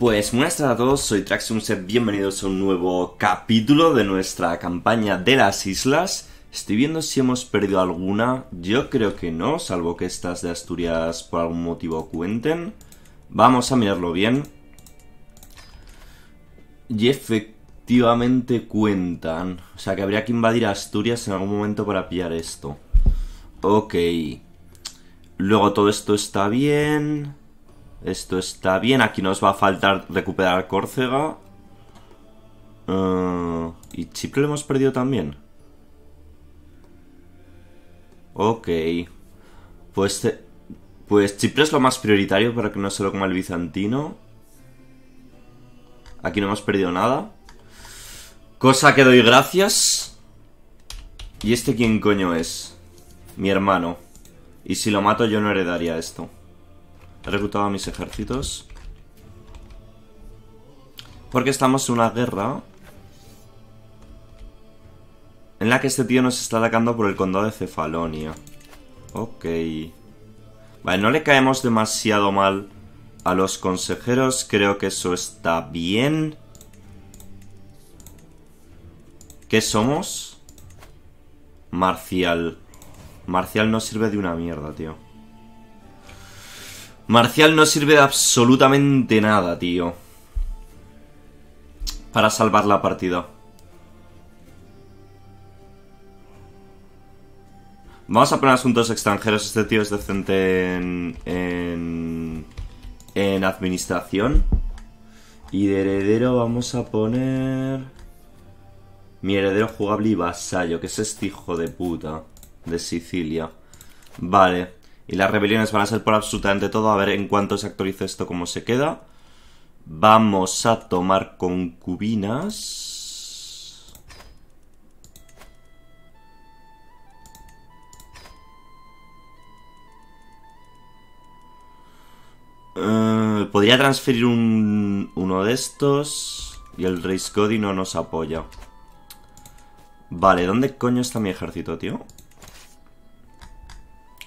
Pues buenas tardes a todos, soy Traxumset, bienvenidos a un nuevo capítulo de nuestra campaña de las islas. Estoy viendo si hemos perdido alguna, yo creo que no, salvo que estas de Asturias por algún motivo cuenten. Vamos a mirarlo bien. Y efectivamente cuentan, o sea que habría que invadir Asturias en algún momento para pillar esto. Ok. Luego todo esto está bien. Esto está bien. Aquí nos va a faltar recuperar Córcega. Eh, y Chipre lo hemos perdido también. Ok. Pues, pues Chipre es lo más prioritario para que no se lo coma el bizantino. Aquí no hemos perdido nada. Cosa que doy gracias. ¿Y este quién coño es? Mi hermano. Y si lo mato yo no heredaría esto reclutado a mis ejércitos. Porque estamos en una guerra en la que este tío nos está atacando por el condado de Cefalonia. Ok. Vale, no le caemos demasiado mal a los consejeros. Creo que eso está bien. ¿Qué somos? Marcial. Marcial no sirve de una mierda, tío. Marcial no sirve de absolutamente nada, tío. Para salvar la partida. Vamos a poner asuntos extranjeros. Este tío es decente en... En, en administración. Y de heredero vamos a poner... Mi heredero jugable y vasallo, que es este hijo de puta. De Sicilia. Vale y las rebeliones van a ser por absolutamente todo. A ver en cuanto se actualice esto cómo se queda. Vamos a tomar concubinas. Eh, podría transferir uno de estos y el Rey Scody no nos apoya. Vale, ¿dónde coño está mi ejército, tío?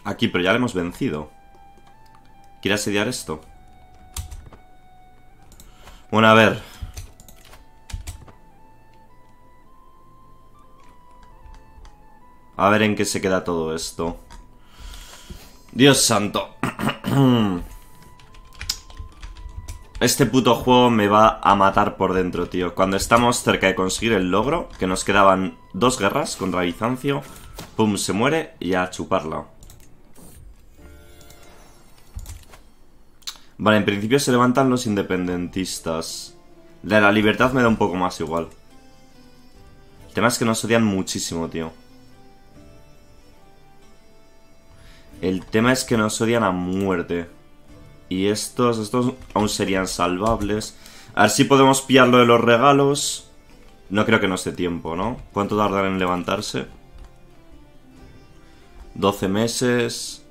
Aquí, pero ya lo hemos vencido. ¿Quiere asediar esto? Bueno, a ver. A ver en qué se queda todo esto. Dios santo. Este puto juego me va a matar por dentro, tío. Cuando estamos cerca de conseguir el logro, que nos quedaban dos guerras contra Bizancio, pum, se muere y a chuparla. Vale, en principio se levantan los independentistas. De la libertad me da un poco más igual. El tema es que nos odian muchísimo, tío. El tema es que nos odian a muerte. Y estos, estos aún serían salvables. A ver si podemos pillar lo de los regalos. No creo que no dé tiempo, ¿no? ¿Cuánto tardarán en levantarse? 12 meses.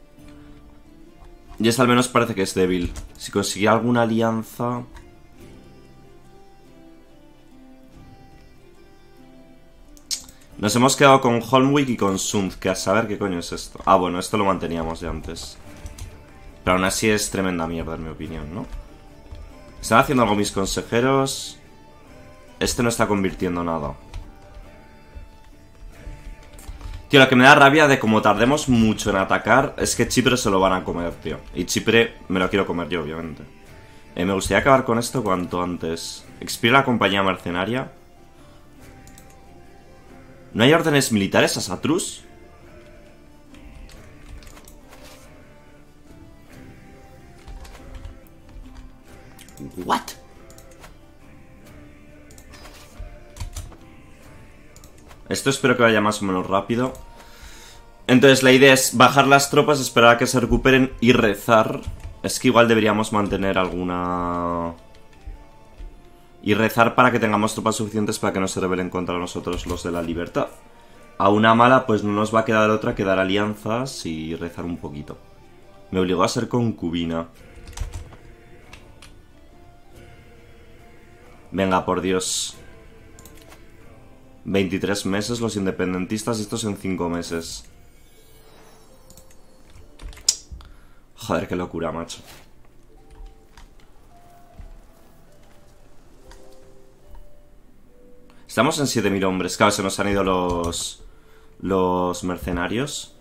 Y este al menos parece que es débil. Si consigue alguna alianza... Nos hemos quedado con Holmwick y con Sund, que a saber qué coño es esto. Ah, bueno, esto lo manteníamos de antes. Pero aún así es tremenda mierda, en mi opinión, ¿no? ¿Están haciendo algo mis consejeros? Este no está convirtiendo nada. Tío, lo que me da rabia de como tardemos mucho en atacar es que Chipre se lo van a comer, tío. Y Chipre me lo quiero comer yo, obviamente. Eh, me gustaría acabar con esto cuanto antes. Expira la compañía mercenaria. ¿No hay órdenes militares a Satrus? What? Esto espero que vaya más o menos rápido. Entonces la idea es bajar las tropas, esperar a que se recuperen y rezar. Es que igual deberíamos mantener alguna... Y rezar para que tengamos tropas suficientes para que no se rebelen contra nosotros los de la libertad. A una mala pues no nos va a quedar otra que dar alianzas y rezar un poquito. Me obligó a ser concubina. Venga, por Dios. 23 meses los independentistas, estos en 5 meses. Joder, qué locura, macho. Estamos en 7000 hombres. Claro, se nos han ido los... Los mercenarios.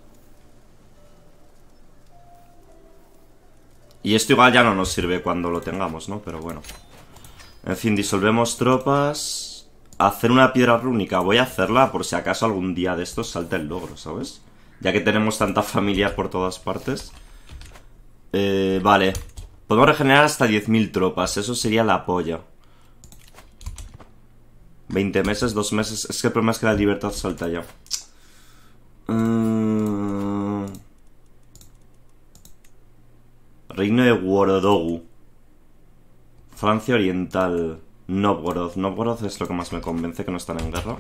Y esto igual ya no nos sirve cuando lo tengamos, ¿no? Pero bueno. En fin, disolvemos tropas. Hacer una piedra rúnica. Voy a hacerla por si acaso algún día de estos salta el logro, ¿sabes? Ya que tenemos tanta familia por todas partes. Eh, vale. Podemos regenerar hasta 10.000 tropas. Eso sería la polla. 20 meses, 2 meses. Es que el problema es que la libertad salta ya. Eh, Reino de Worodogu. Francia Oriental. Novgorod. Novgorod es lo que más me convence que no están en guerra.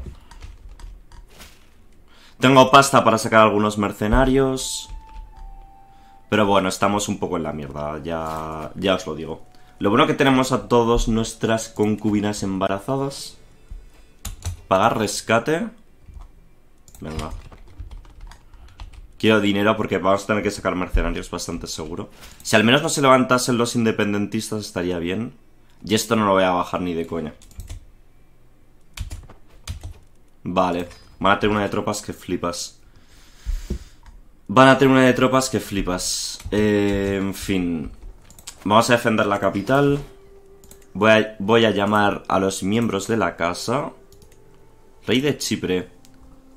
Tengo pasta para sacar algunos mercenarios. Pero bueno, estamos un poco en la mierda, ya, ya os lo digo. Lo bueno que tenemos a todos nuestras concubinas embarazadas. Pagar rescate. Venga. Quiero dinero porque vamos a tener que sacar mercenarios bastante seguro. Si al menos no se levantasen los independentistas estaría bien. Y esto no lo voy a bajar ni de coña. Vale. Van a tener una de tropas que flipas. Van a tener una de tropas que flipas. Eh, en fin. Vamos a defender la capital. Voy a, llamar a los miembros de la casa. Rey de Chipre.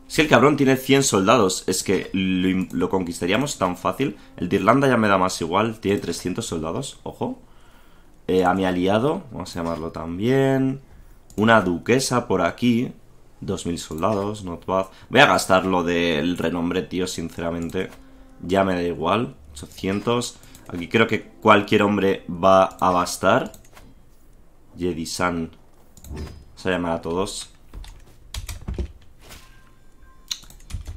Si el cabrón tiene 100 soldados, es que lo, conquistaríamos tan fácil. El de Irlanda ya me da más igual. Tiene 300 soldados, ojo. Eh, a mi aliado, vamos a llamarlo también. Una duquesa por aquí. 2000 soldados, not bad. Voy a gastar lo del renombre, tío, sinceramente. Ya me da igual. 800. Aquí creo que cualquier hombre va a bastar. Jedi San. Se llama a todos.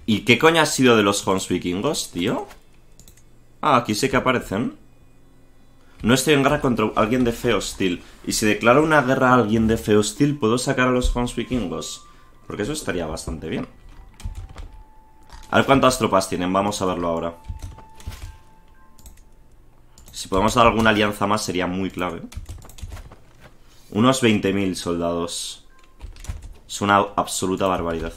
¿Y qué coño ha sido de los Horns vikingos, tío? Ah, aquí sé que aparecen. No estoy en guerra contra alguien de fe hostil. Y si declaro una guerra a alguien de fe hostil, ¿puedo sacar a los huns vikingos? Porque eso estaría bastante bien. A ver cuántas tropas tienen, vamos a verlo ahora. Si podemos dar alguna alianza más sería muy clave. Unos 20.000 soldados. Es una absoluta barbaridad.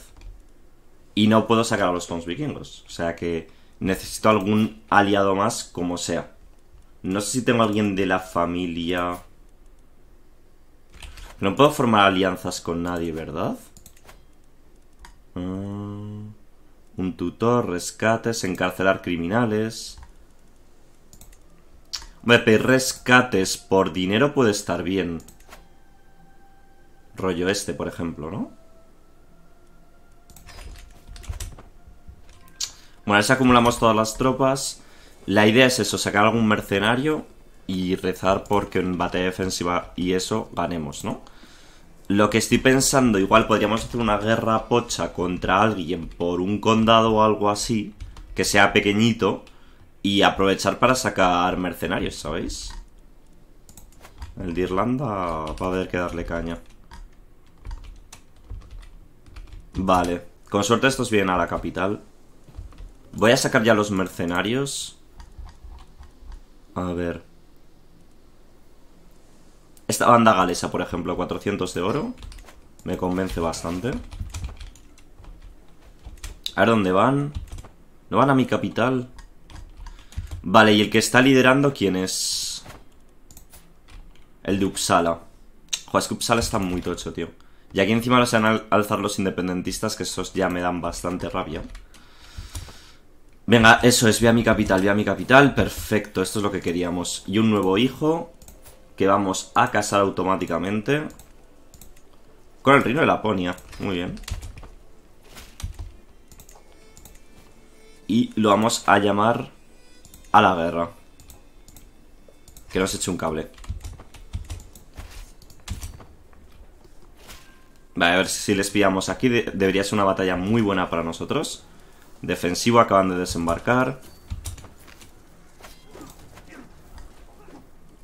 Y no puedo sacar a los tons vikingos. O sea que necesito algún aliado más como sea. No sé si tengo alguien de la familia... No puedo formar alianzas con nadie, ¿verdad? Ah. Un tutor, rescates, encarcelar criminales. Hombre, pedir rescates por dinero puede estar bien. Rollo este, por ejemplo, ¿no? Bueno, a acumulamos todas las tropas. La idea es eso, sacar algún mercenario y rezar porque en batalla defensiva y eso ganemos, ¿no? Lo que estoy pensando, igual podríamos hacer una guerra pocha contra alguien por un condado o algo así, que sea pequeñito, y aprovechar para sacar mercenarios, ¿sabéis? El de Irlanda va a haber que darle caña. Vale, con suerte estos vienen a la capital. Voy a sacar ya los mercenarios. A ver. Esta banda galesa, por ejemplo, 400 de oro. Me convence bastante. A ver dónde van. ¿No van a mi capital? Vale, ¿y el que está liderando quién es? El de Uppsala. Joder, es que Uppsala está muy tocho, tío. Y aquí encima los van a alzar los independentistas, que esos ya me dan bastante rabia. Venga, eso es, ve a mi capital, ve a mi capital. Perfecto, esto es lo que queríamos. Y un nuevo hijo que vamos a casar automáticamente con el reino de Laponia. Muy bien. Y lo vamos a llamar a la guerra. Que nos eche un cable. Vale, a ver si les pillamos aquí. debería ser una batalla muy buena para nosotros. Defensivo, acaban de desembarcar.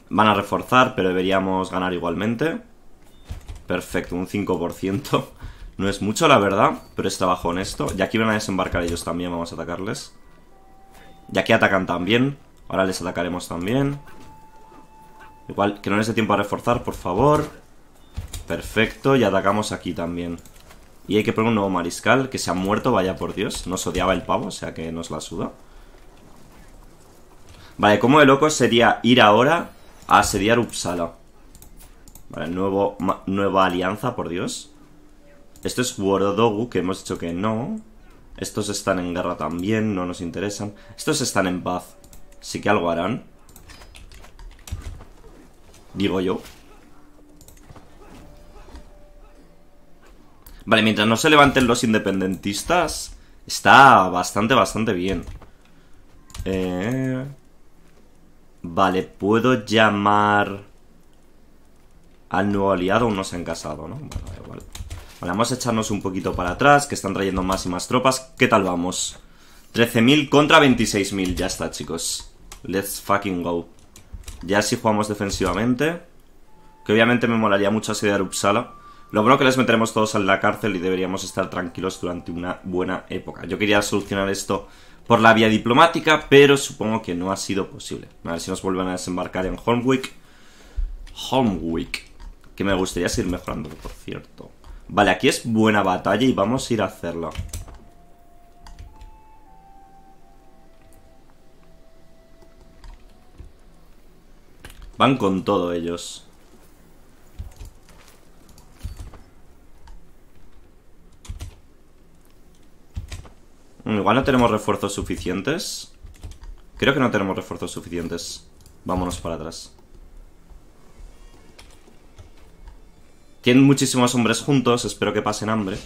Van a reforzar, pero deberíamos ganar igualmente. Perfecto, un 5%. No es mucho, la verdad, pero es trabajo honesto. Y aquí van a desembarcar ellos también, vamos a atacarles. Y aquí atacan también. Ahora les atacaremos también. Igual, que no les dé tiempo a reforzar, por favor. Perfecto, y atacamos aquí también. Y hay que poner un nuevo mariscal, que se ha muerto, vaya por Dios. Nos odiaba el pavo, o sea que nos la suda. Vale, como de loco sería ir ahora a asediar Uppsala Vale, nuevo, nueva alianza, por Dios Esto es Worodogu, que hemos dicho que no Estos están en guerra también, no nos interesan Estos están en paz Sí que algo harán Digo yo Vale, mientras no se levanten los independentistas Está bastante, bastante bien Eh... Vale, puedo llamar al nuevo aliado, no se han casado, ¿no? Bueno, da igual. Vale, vamos a echarnos un poquito para atrás, que están trayendo más y más tropas. ¿Qué tal vamos? 13.000 contra 26.000, ya está, chicos. Let's fucking go. Ya si jugamos defensivamente, que obviamente me molaría mucho de Uppsala. Lo bueno que les meteremos todos en la cárcel y deberíamos estar tranquilos durante una buena época. Yo quería solucionar esto por la vía diplomática, pero supongo que no ha sido posible. A ver si nos vuelven a desembarcar en Holmwick. Holmwick. Que me gustaría seguir mejorando, por cierto. Vale, aquí es buena batalla y vamos a ir a hacerla. Van con todo ellos. Mm, igual no tenemos refuerzos suficientes. Creo que no tenemos refuerzos suficientes. Vámonos para atrás. Tienen muchísimos hombres juntos, espero que pasen hambre.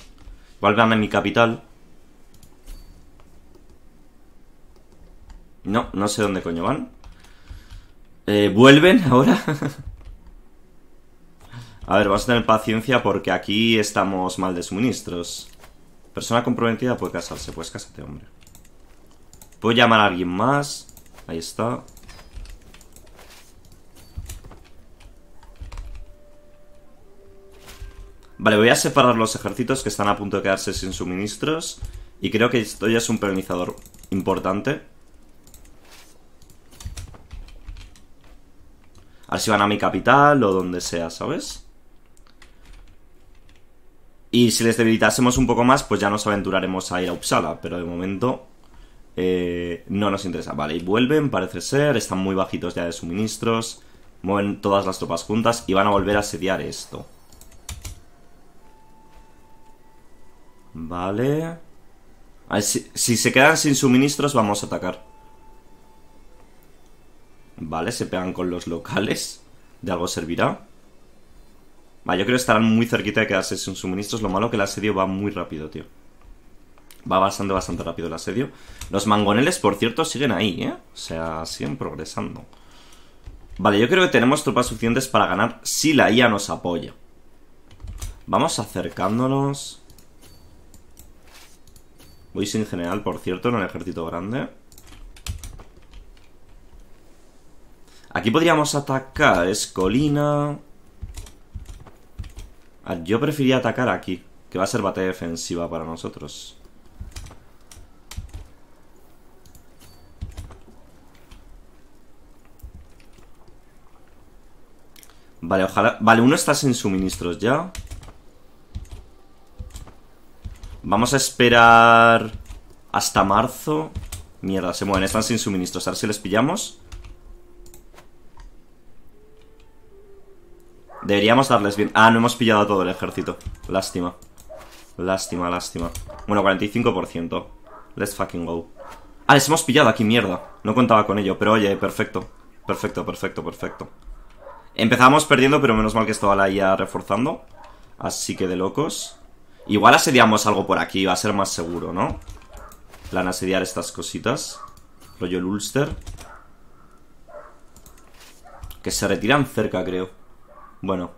Vuelvan a mi capital. No, no sé dónde coño van. Eh, ¿Vuelven ahora? a ver, vamos a tener paciencia porque aquí estamos mal de suministros. Persona comprometida pues puede casarse. Pues cásate, hombre. Puedo llamar a alguien más. Ahí está. Vale, voy a separar los ejércitos que están a punto de quedarse sin suministros. Y creo que esto ya es un peronizador importante. A ver si van a mi capital o donde sea, ¿sabes? Y si les debilitásemos un poco más, pues ya nos aventuraremos a ir a Upsala. pero de momento eh, no nos interesa. Vale, y vuelven, parece ser, están muy bajitos ya de suministros, mueven todas las tropas juntas y van a volver a asediar esto. Vale. A ver, si se quedan sin suministros, vamos a atacar. Vale, se pegan con los locales. De algo servirá. Vale, yo creo que estarán muy cerquita de quedarse sin suministros. Lo malo que el asedio va muy rápido, tío. Va avanzando bastante rápido el asedio. Los mangoneles, por cierto, siguen ahí, ¿eh? O sea, siguen progresando. Vale, yo creo que tenemos tropas suficientes para ganar si la IA nos apoya. Vamos acercándonos. Voy sin general, por cierto, en el ejército grande. Aquí podríamos atacar. Es colina... Ah, yo prefería atacar aquí, que va a ser batalla defensiva para nosotros. Vale, ojalá... Vale, uno está sin suministros ya. Vamos a esperar hasta marzo. Mierda, se mueven, están sin suministros. A ver si les pillamos. Deberíamos darles bien. Ah, no hemos pillado a todo el ejército. Lástima. Lástima, lástima. Bueno, 45%. Let's fucking go. Ah, les hemos pillado aquí, mierda. No contaba con ello, pero oye, perfecto. Perfecto, perfecto, perfecto. Empezábamos perdiendo, pero menos mal que estaba la IA reforzando. Así que de locos. Igual asediamos algo por aquí, va a ser más seguro, ¿no? Plan asediar estas cositas. Rollo el Ulster. Que se retiran cerca, creo. Bueno.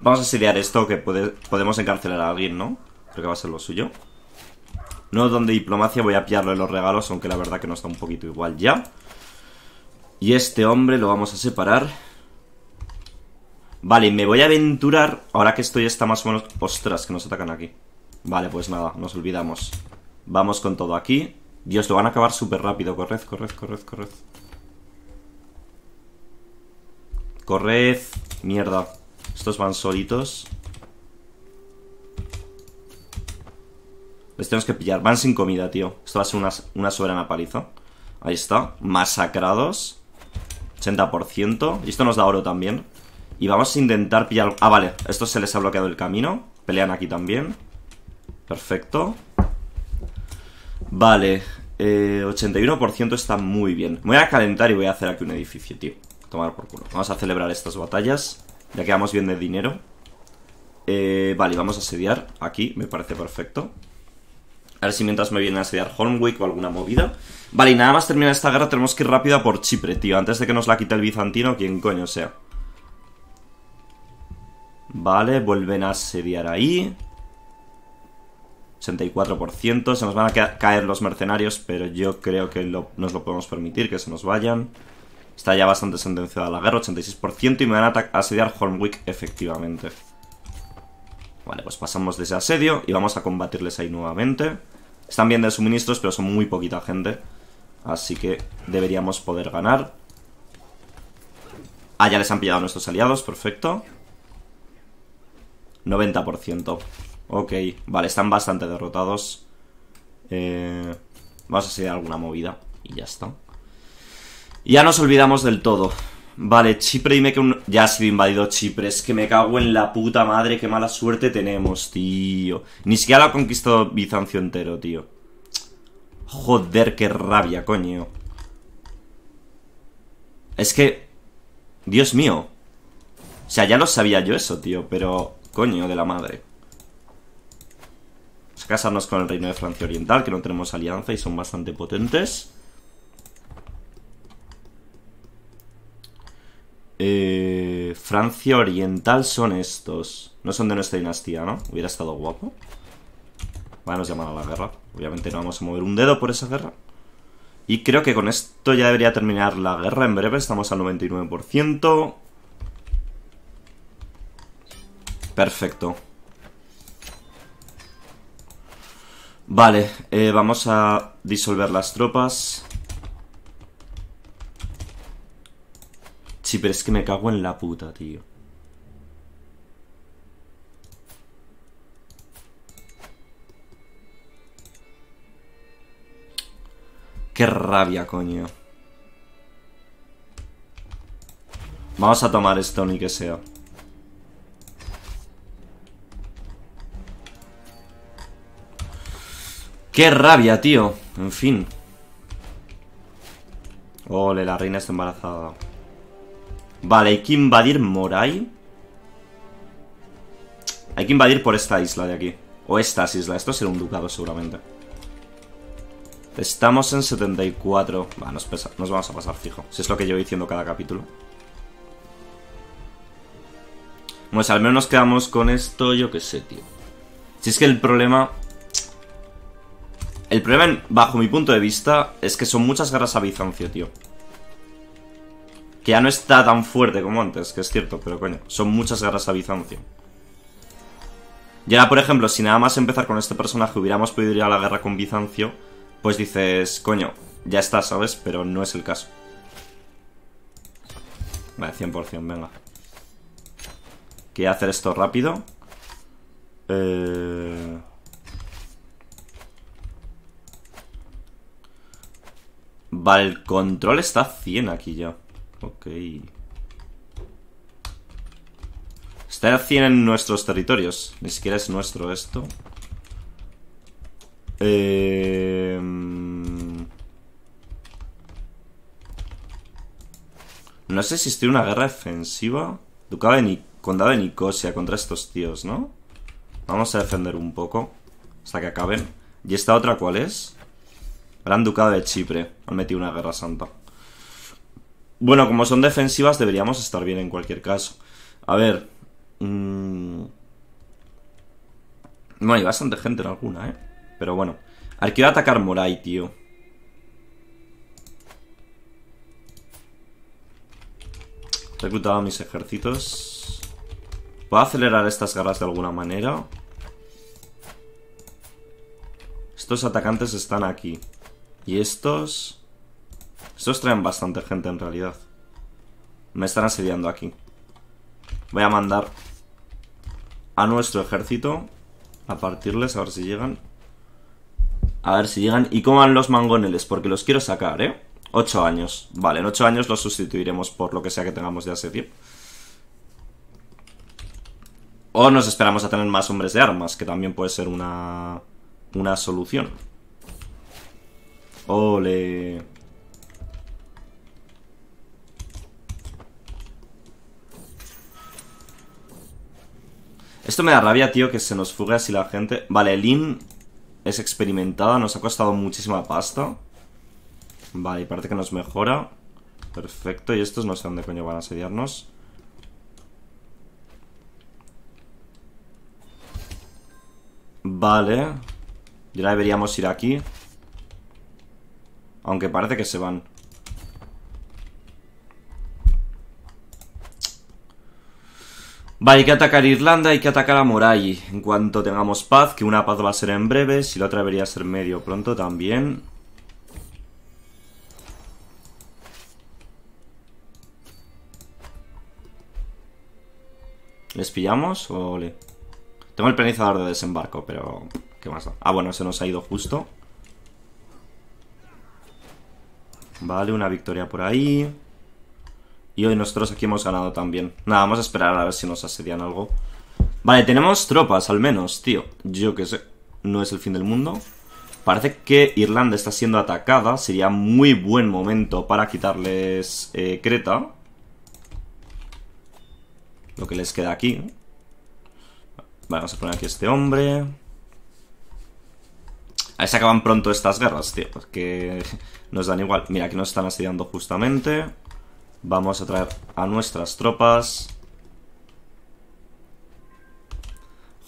Vamos a asediar esto que podemos encarcelar a alguien, ¿no? Creo que va a ser lo suyo. No donde diplomacia voy a en los regalos, aunque la verdad que no está un poquito igual ya. Y este hombre lo vamos a separar. Vale, me voy a aventurar, ahora que estoy está más o menos... Ostras, que nos atacan aquí. Vale, pues nada, nos olvidamos. Vamos con todo aquí. Dios, lo van a acabar súper rápido. Corred, corred, corred, corred. Corred. Mierda. Estos van solitos. Les tenemos que pillar. Van sin comida, tío. Esto va a ser una, una soberana paliza. Ahí está. Masacrados. 80%. Y esto nos da oro también. Y vamos a intentar pillar... Ah, vale. Esto se les ha bloqueado el camino. Pelean aquí también. Perfecto. Vale. 81% eh, está muy bien. voy a calentar y voy a hacer aquí un edificio, tío tomar por culo. Vamos a celebrar estas batallas. Ya quedamos bien de dinero. Eh, vale, vamos a asediar aquí, me parece perfecto. A ver si mientras me vienen a asediar Holmwick o alguna movida. Vale, y nada más termina esta guerra tenemos que ir rápido por Chipre, tío. Antes de que nos la quite el bizantino, quien coño sea. Vale, vuelven a asediar ahí. 84%. Se nos van a caer los mercenarios, pero yo creo que nos lo podemos permitir, que se nos vayan. Está ya bastante sentenciada la guerra, 86%, y me van a asediar Hornwick efectivamente. Vale, pues pasamos de ese asedio y vamos a combatirles ahí nuevamente. Están bien de suministros, pero son muy poquita gente. Así que deberíamos poder ganar. Ah, ya les han pillado nuestros aliados, perfecto. 90%. Ok, vale, están bastante derrotados. Eh, vamos a hacer alguna movida y ya está. Ya nos olvidamos del todo. Vale, Chipre, dime que un... Ya ha sido invadido Chipre. Es que me cago en la puta madre. Qué mala suerte tenemos, tío. Ni siquiera lo ha conquistado Bizancio entero, tío. Joder, qué rabia, coño. Es que... Dios mío. O sea, ya lo sabía yo eso, tío. Pero... Coño de la madre. casarnos con el reino de Francia Oriental, que no tenemos alianza y son bastante potentes. Eh, Francia Oriental son estos. No son de nuestra dinastía, ¿no? Hubiera estado guapo. Vale, nos llamar a la guerra. Obviamente no vamos a mover un dedo por esa guerra. Y creo que con esto ya debería terminar la guerra en breve. Estamos al 99%. Perfecto. Vale, eh, vamos a disolver las tropas. Sí, pero es que me cago en la puta, tío. Qué rabia, coño. Vamos a tomar esto ni que sea. Qué rabia, tío. En fin. Ole, la reina está embarazada. Vale, hay que invadir Moray. Hay que invadir por esta isla de aquí. O estas islas. Esto será un ducado seguramente. Estamos en 74. Va, nos, nos vamos a pasar fijo. Si es lo que llevo diciendo cada capítulo. Pues al menos nos quedamos con esto, yo qué sé, tío. Si es que el problema... El problema, bajo mi punto de vista, es que son muchas garras a Bizancio, tío. Que ya no está tan fuerte como antes, que es cierto, pero coño, son muchas garras a Bizancio. Y ahora, por ejemplo, si nada más empezar con este personaje hubiéramos podido ir a la guerra con Bizancio, pues dices, coño, ya está, ¿sabes? Pero no es el caso. Vale, 100%, venga. ¿Qué, hacer esto rápido. Eh... Vale, el control está 100 aquí ya. Ok. Está 100 en nuestros territorios. Ni siquiera es nuestro esto. Em, no sé si estoy en una guerra defensiva. Ducado de Condado de Nicosia contra estos tíos, ¿no? Vamos a defender un poco. Hasta que acaben. ¿Y esta otra cuál es? Gran Ducado de Chipre. Han metido una guerra santa. Bueno, como son defensivas, deberíamos estar bien en cualquier caso. A ver. Mm, no, hay bastante gente en alguna, ¿eh? Pero bueno. Aquí voy a atacar Moray, tío. a mis ejércitos. a acelerar estas garras de alguna manera? Estos atacantes están aquí. Y estos... Estos traen bastante gente en realidad. Me están asediando aquí. Voy a mandar a nuestro ejército a partirles, a ver si llegan. A ver si llegan y coman los mangoneles, porque los quiero sacar, ¿eh? Ocho años. Vale, en ocho años los sustituiremos por lo que sea que tengamos de asedio. O nos esperamos a tener más hombres de armas, que también puede ser una, una solución. Ole... Esto me da rabia, tío, que se nos fugue así la gente. Vale, Lin es experimentada, nos ha costado muchísima pasta. Vale, parece que nos mejora. Perfecto, y estos no sé dónde coño van a asediarnos. Vale. ya deberíamos ir aquí. Aunque parece que se van. Vale, hay que atacar Irlanda, hay que atacar a Moray. En cuanto tengamos paz, que una paz va a ser en breve, si la otra debería ser medio pronto también. ¿Les pillamos o le...? Tengo el planizador de desembarco, pero... ¿Qué más da? Ah, bueno, se nos ha ido justo. Vale, una victoria por ahí. Y hoy nosotros aquí hemos ganado también. Nada, vamos a esperar a ver si nos asedian algo. Vale, tenemos tropas, al menos, tío. Yo que sé. No es el fin del mundo. Parece que Irlanda está siendo atacada. Sería muy buen momento para quitarles eh, Creta. Lo que les queda aquí. Vale, vamos a poner aquí este hombre. Ahí se acaban pronto estas guerras, tío. Porque nos dan igual. Mira, aquí nos están asediando justamente. Vamos a traer a nuestras tropas.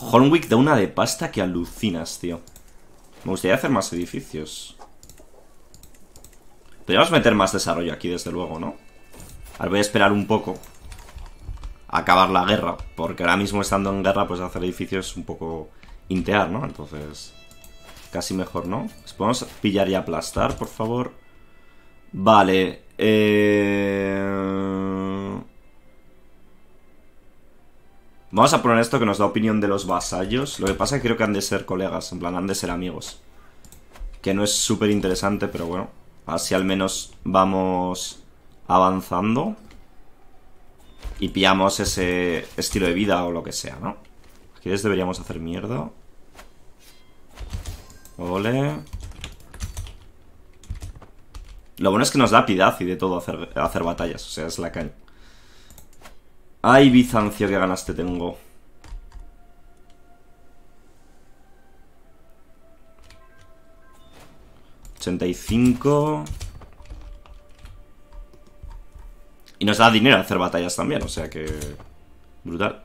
Hornwick da una de pasta que alucinas, tío. Me gustaría hacer más edificios. Podríamos meter más desarrollo aquí, desde luego, ¿no? Ahora voy a esperar un poco. acabar la guerra. Porque ahora mismo estando en guerra, pues hacer edificios es un poco intear, ¿no? Entonces, casi mejor, ¿no? Pues ¿Podemos pillar y aplastar, por favor? Vale, eh... Vamos a poner esto que nos da opinión de los vasallos. Lo que pasa es que creo que han de ser colegas, en plan, han de ser amigos. Que no es súper interesante, pero bueno. Así al menos vamos avanzando. Y pillamos ese estilo de vida o lo que sea, ¿no? Aquí les deberíamos hacer mierda. Ole. Lo bueno es que nos da piedad y de todo hacer, hacer batallas, o sea, es la caña. Ay, Bizancio, que ganaste tengo. ...85... Y nos da dinero hacer batallas también, o sea que... Brutal.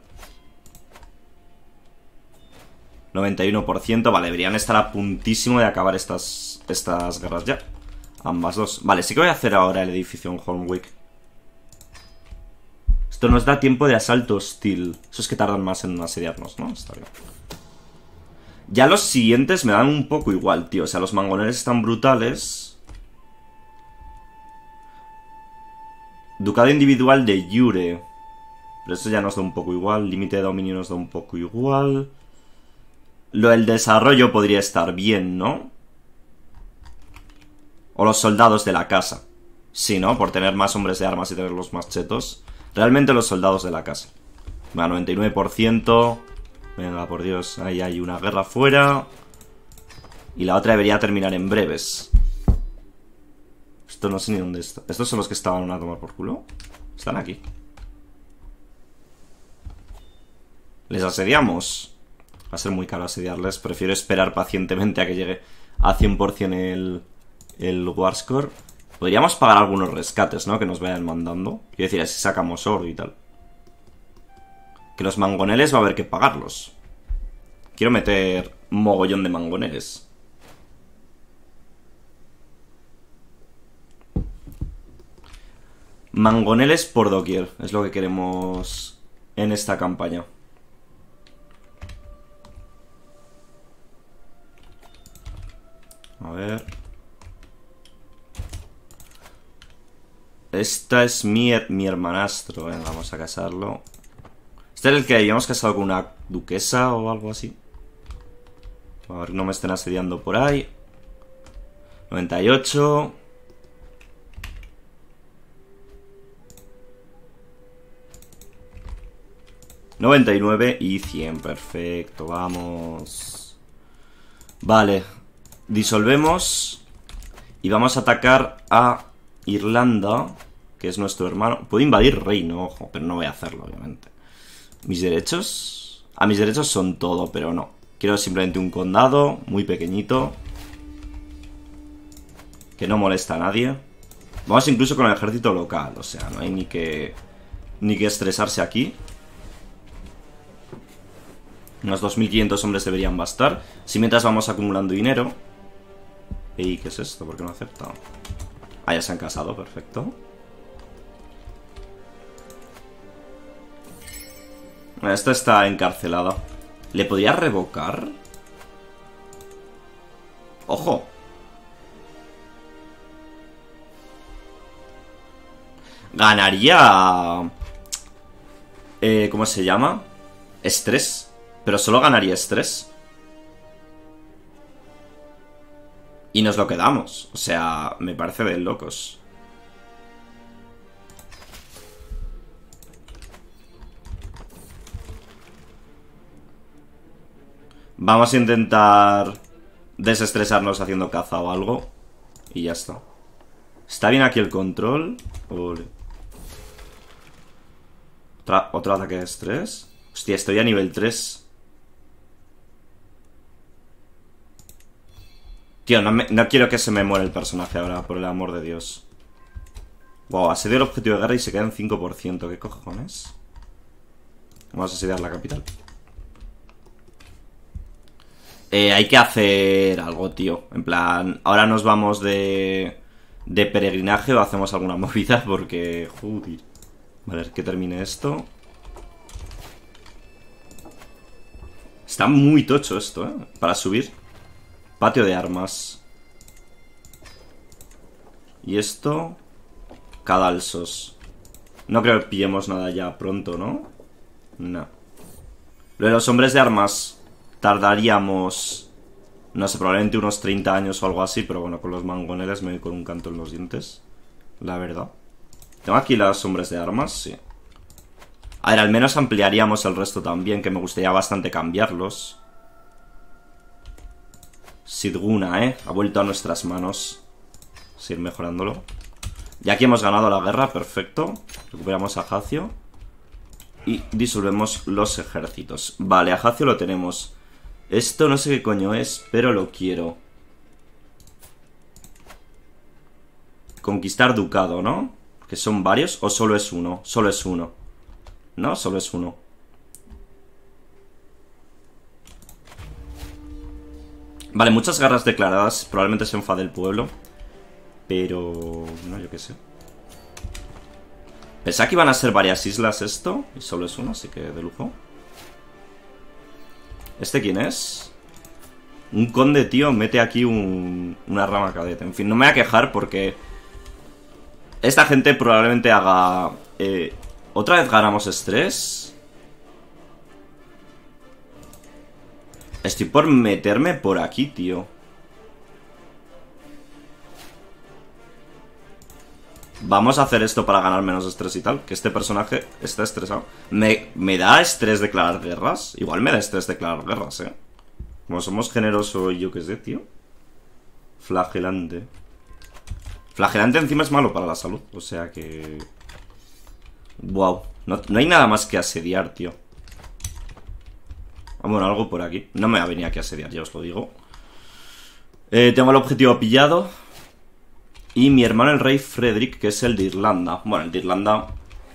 91%, vale, deberían estar a puntísimo de acabar estas, estas guerras ya. Ambas dos. Vale, sí que voy a hacer ahora el edificio en Hornwick. Esto nos da tiempo de asalto hostil. Eso es que tardan más en asediarnos, ¿no? Está bien. Ya los siguientes me dan un poco igual, tío. O sea, los mangoneres están brutales. Ducado individual de Yure. Pero eso ya nos da un poco igual. Límite de dominio nos da un poco igual. Lo del desarrollo podría estar bien, ¿no? o los soldados de la casa. Sí, ¿no? Por tener más hombres de armas y tenerlos más chetos. Realmente los soldados de la casa. Va, 99%. Venga, por Dios. Ahí hay una guerra afuera. Y la otra debería terminar en breves. Esto no sé ni dónde está. ¿Estos son los que estaban a tomar por culo? Están aquí. Les asediamos. Va a ser muy caro asediarles. Prefiero esperar pacientemente a que llegue a 100% el el Warscore. Podríamos pagar algunos rescates, ¿no? Que nos vayan mandando. Quiero decir, así sacamos oro y tal. Que los mangoneles va a haber que pagarlos. Quiero meter mogollón de mangoneles. Mangoneles por doquier. Es lo que queremos en esta campaña. A ver... Esta es mi, hermanastro. Eh, vamos a casarlo. Este es el que habíamos casado con una duquesa o algo así. A ver, no me estén asediando por ahí. 98. ...99 y 100, perfecto, vamos... Vale, disolvemos... ...y vamos a atacar a Irlanda, que es nuestro hermano. Puedo invadir reino, ojo, pero no voy a hacerlo, obviamente. ¿Mis derechos? A mis derechos son todo, pero no. Quiero simplemente un condado muy pequeñito. Que no molesta a nadie. Vamos incluso con el ejército local, o sea, no hay ni que ni que estresarse aquí. Unos 2.500 hombres deberían bastar. Si mientras vamos acumulando dinero... Ey, ¿qué es esto? ¿Por qué no acepta? Ah, ya se han casado, perfecto. Esta está encarcelada. ¿Le podría revocar? ¡Ojo! Ganaría... Eh, ¿Cómo se llama? Estrés. Pero solo ganaría estrés. Y nos lo quedamos. O sea, me parece de locos. Vamos a intentar desestresarnos haciendo caza o algo. Y ya está. Está bien aquí el control. Ole. Otra, otro ataque de estrés. Hostia, estoy a nivel 3. Tío, no, quiero que se me muera el personaje ahora, por el amor de Dios. Wow, asedio el objetivo de guerra y se queda en 5%. ¿Qué cojones? Vamos a asediar la capital. Eh, hay que hacer algo, tío. En plan, ahora nos vamos de, de peregrinaje o hacemos alguna movida porque... Joder. ver que termine esto. Está muy tocho esto, ¿eh? Para subir. Patio de armas. Y esto... Cadalsos. No creo que pillemos nada ya pronto, ¿no? No. Lo de los hombres de armas tardaríamos... No sé, probablemente unos 30 años o algo así, pero bueno, con los mangoneles me voy con un canto en los dientes. La verdad. ¿Tengo aquí los hombres de armas? Sí. A ver, al menos ampliaríamos el resto también, que me gustaría bastante cambiarlos. Sidguna, ¿eh? Ha vuelto a nuestras manos. Seguir mejorándolo. Ya aquí hemos ganado la guerra, perfecto. Recuperamos a Jacio. Y disolvemos los ejércitos. Vale, a Jacio lo tenemos. Esto no sé qué coño es, pero lo quiero. Conquistar ducado, ¿no? Que son varios o solo es uno. Solo es uno. No, solo es uno. Vale, muchas garras declaradas. Probablemente se enfade el pueblo. Pero... No, yo qué sé. Pensaba que iban a ser varias islas esto. Y solo es uno así que de lujo. ¿Este quién es? Un conde, tío, mete aquí una rama cadete. En fin, no me voy a quejar porque... Esta gente probablemente haga... Eh, ¿Otra vez ganamos estrés? Estoy por meterme por aquí, tío. Vamos a hacer esto para ganar menos estrés y tal Que este personaje está estresado ¿Me, da estrés declarar guerras? Igual me da estrés declarar guerras, eh Como somos generosos, yo qué sé, tío Flagelante Flagelante encima es malo para la salud O sea que... Wow no, no hay nada más que asediar, tío bueno, algo por aquí. No me ha venido aquí a asediar, ya os lo digo. Eh, tengo el objetivo pillado. Y mi hermano el rey Frederick, que es el de Irlanda. Bueno, el de Irlanda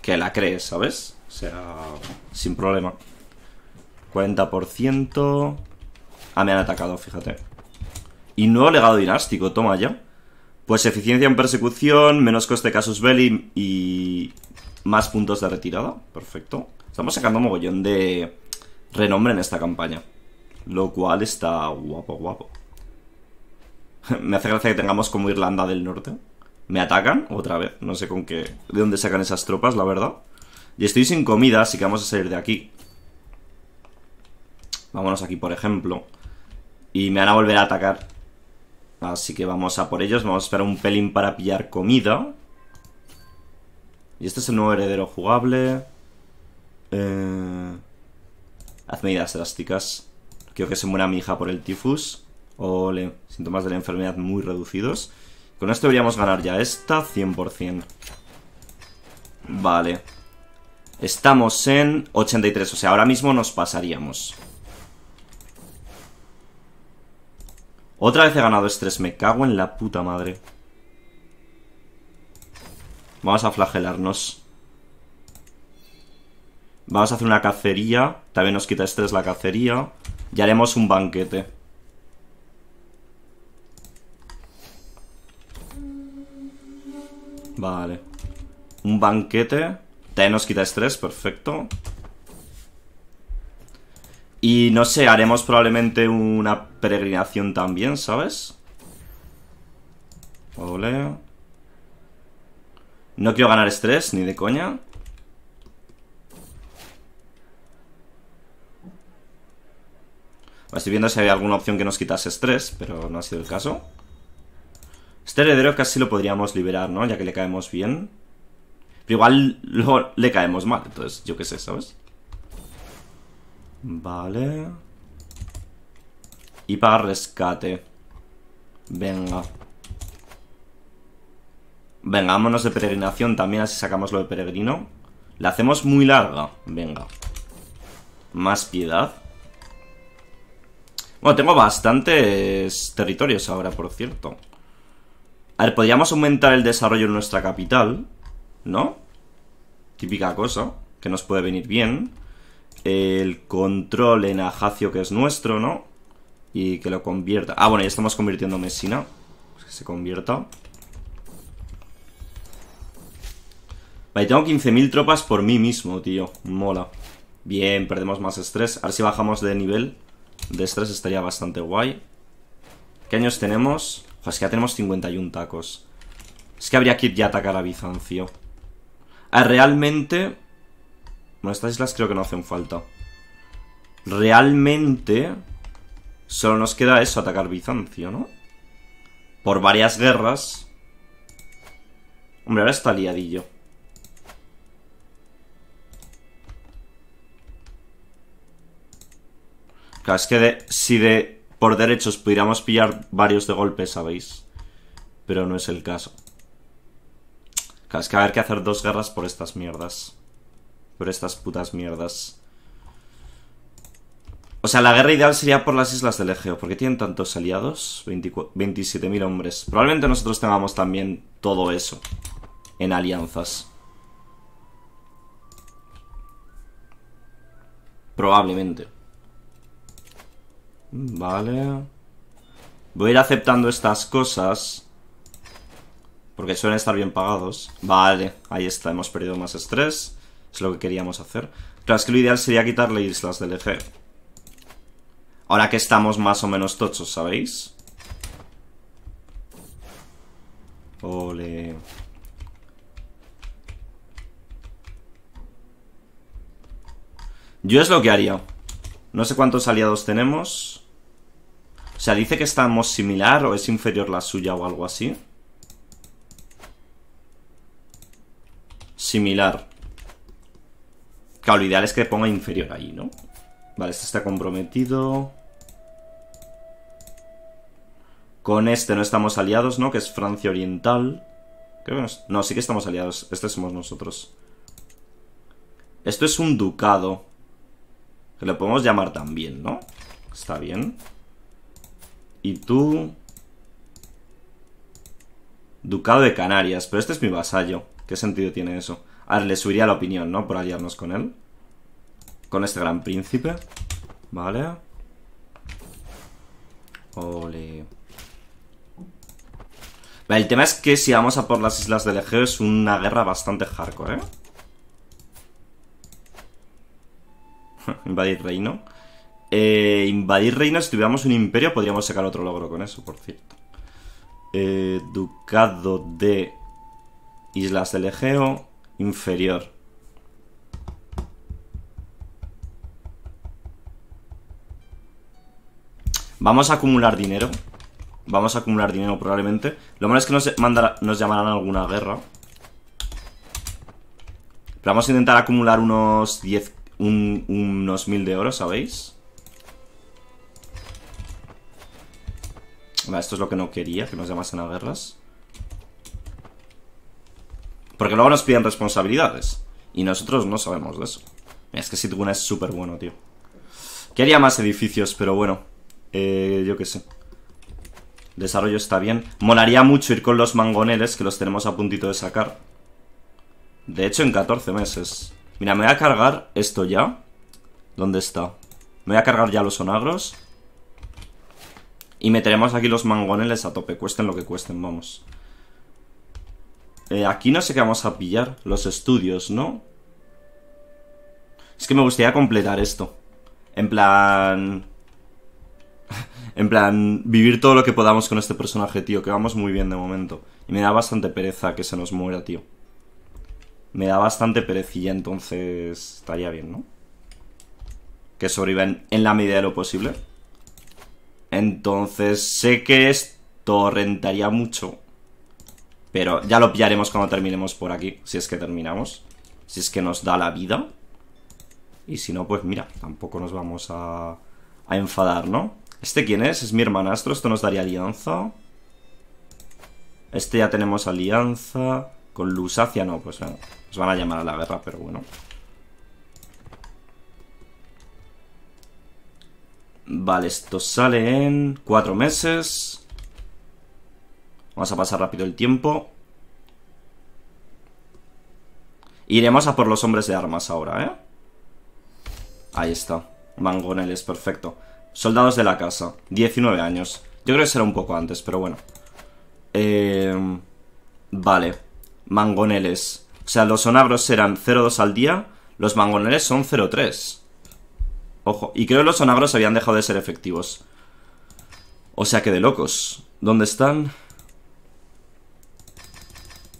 que la cree, ¿sabes? O sea, sin problema. 40%. Ah, me han atacado, fíjate. Y nuevo legado dinástico, toma ya. Pues eficiencia en persecución, menos coste casus belli y más puntos de retirada. Perfecto. Estamos sacando mogollón de renombre en esta campaña. Lo cual está guapo, guapo. Me hace gracia que tengamos como Irlanda del Norte. Me atacan otra vez. No sé con qué. De dónde sacan esas tropas, la verdad. Y estoy sin comida, así que vamos a salir de aquí. Vámonos aquí, por ejemplo. Y me van a volver a atacar. Así que vamos a por ellos. Vamos a esperar un pelín para pillar comida. Y este es el nuevo heredero jugable. Eh... Haz medidas drásticas. Quiero que se muera mi hija por el tifus. Ole, síntomas de la enfermedad muy reducidos. Con esto deberíamos ganar ya esta 100%. Vale. Estamos en 83, o sea, ahora mismo nos pasaríamos. Otra vez he ganado estrés, me cago en la puta madre. Vamos a flagelarnos. Vamos a hacer una cacería. También nos quita estrés la cacería. Y haremos un banquete. Vale. Un banquete. También nos quita estrés, perfecto. Y no sé, haremos probablemente una peregrinación también, ¿sabes? Ole. No quiero ganar estrés, ni de coña. Estoy viendo si había alguna opción que nos quitase estrés, pero no ha sido el caso. Este heredero casi lo podríamos liberar, ¿no? Ya que le caemos bien. Pero igual le caemos mal, entonces yo qué sé, ¿sabes? Vale. Y para rescate. Venga. Vengámonos de peregrinación también, así sacamos lo de peregrino. La hacemos muy larga. Venga. Más piedad. Bueno, tengo bastantes territorios ahora, por cierto. A ver, podríamos aumentar el desarrollo en nuestra capital, ¿no? Típica cosa, que nos puede venir bien. El control en Ajacio, que es nuestro, ¿no? Y que lo convierta... Ah, bueno, ya estamos convirtiendo Messina, pues que se convierta. Vale, tengo 15.000 tropas por mí mismo, tío. Mola. Bien, perdemos más estrés. A ver si bajamos de nivel. De estrés estaría bastante guay. ¿Qué años tenemos? Ojo, es que ya tenemos 51 tacos. Es que habría que ir ya a atacar a Bizancio. Ah, realmente... Bueno, estas islas creo que no hacen falta. Realmente... Solo nos queda eso, atacar Bizancio, ¿no? Por varias guerras. Hombre, ahora está liadillo. Claro, es que de, si de por derechos pudiéramos pillar varios de golpe, ¿sabéis? Pero no es el caso. Claro, es que a haber que hacer dos guerras por estas mierdas. Por estas putas mierdas. O sea, la guerra ideal sería por las islas del Egeo. porque tienen tantos aliados? 27.000 hombres. Probablemente nosotros tengamos también todo eso en alianzas. Probablemente. Vale. Voy a ir aceptando estas cosas. Porque suelen estar bien pagados. Vale, ahí está. Hemos perdido más estrés. Es lo que queríamos hacer. Claro, es que lo ideal sería quitarle islas del eje. Ahora que estamos más o menos tochos, ¿sabéis? Ole... Yo es lo que haría. No sé cuántos aliados tenemos. O sea, dice que estamos similar o es inferior la suya o algo así. Similar. Claro, lo ideal es que ponga inferior ahí, ¿no? Vale, este está comprometido. Con este no estamos aliados, ¿no? Que es Francia Oriental. no, no, sí que estamos aliados. Este somos nosotros. Esto es un ducado. Que lo podemos llamar también, ¿no? Está bien. Y tú... Ducado de Canarias. Pero este es mi vasallo. ¿Qué sentido tiene eso? A ver, le subiría la opinión, ¿no? Por aliarnos con él. Con este gran príncipe. Vale. Ole. Vale, el tema es que si vamos a por las islas del Egeo es una guerra bastante hardcore, ¿eh? Invadir reino. Eh, invadir reinas si tuviéramos un imperio, podríamos sacar otro logro con eso, por cierto. Eh, ducado de Islas del Egeo Inferior. Vamos a acumular dinero. Vamos a acumular dinero probablemente. Lo malo es que nos, nos llamarán a alguna guerra. Pero vamos a intentar acumular unos 10, unos mil de oro, ¿sabéis? esto es lo que no quería, que nos llamasen a guerras. Porque luego nos piden responsabilidades. Y nosotros no sabemos de eso. Mira, es que Sidguna es súper bueno, tío. Quería más edificios, pero bueno. Eh, yo qué sé. Desarrollo está bien. Molaría mucho ir con los mangoneles, que los tenemos a puntito de sacar. De hecho, en 14 meses. Mira, me voy a cargar esto ya. ¿Dónde está? Me voy a cargar ya los onagros. Y meteremos aquí los mangoneles a tope, cuesten lo que cuesten, vamos. Eh, aquí no sé qué vamos a pillar, los estudios, ¿no? Es que me gustaría completar esto. En plan... en plan, vivir todo lo que podamos con este personaje, tío, que vamos muy bien de momento. Y me da bastante pereza que se nos muera, tío. Me da bastante perecilla, entonces estaría bien, ¿no? Que sobrevivan en la medida de lo posible. Entonces sé que esto rentaría mucho. Pero ya lo pillaremos cuando terminemos por aquí, si es que terminamos. Si es que nos da la vida. Y si no, pues mira, tampoco nos vamos a, enfadar, ¿no? ¿Este quién es? Es mi hermanastro, esto nos daría alianza. Este ya tenemos alianza. Con Lusacia no, pues bueno, nos van a llamar a la guerra, pero bueno. Vale, esto sale en cuatro meses. Vamos a pasar rápido el tiempo. Iremos a por los hombres de armas ahora, ¿eh? Ahí está. Mangoneles, perfecto. Soldados de la casa. 19 años. Yo creo que será un poco antes, pero bueno. Eh, vale. Mangoneles. O sea, los sonabros serán 0,2 al día. Los mangoneles son 0,3. Ojo. Y creo que los sonagros habían dejado de ser efectivos. O sea que de locos. ¿Dónde están?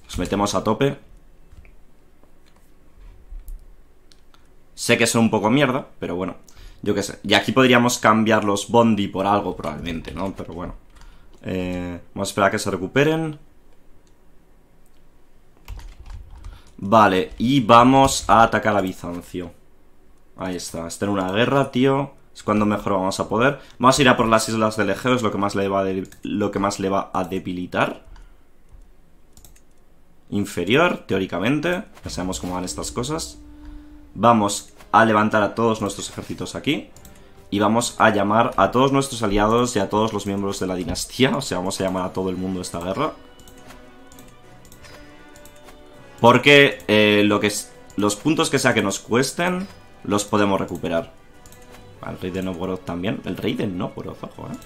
Nos metemos a tope. Sé que son un poco mierda, pero bueno. Yo qué sé. Y aquí podríamos cambiar los Bondi por algo probablemente, ¿no? Pero bueno. Eh, vamos a esperar a que se recuperen. Vale, y vamos a atacar a Bizancio. Ahí está, está en una guerra, tío. Es cuando mejor vamos a poder. Vamos a ir a por las islas del Egeo, es lo que más le va a, lo que más le va a debilitar. Inferior, teóricamente. Ya sabemos cómo van estas cosas. Vamos a levantar a todos nuestros ejércitos aquí. Y vamos a llamar a todos nuestros aliados y a todos los miembros de la dinastía. O sea, vamos a llamar a todo el mundo esta guerra. Porque eh, lo que los puntos que sea que nos cuesten los podemos recuperar. Al rey de Novgorod también. El rey de Novgorod, ojo, ¿eh?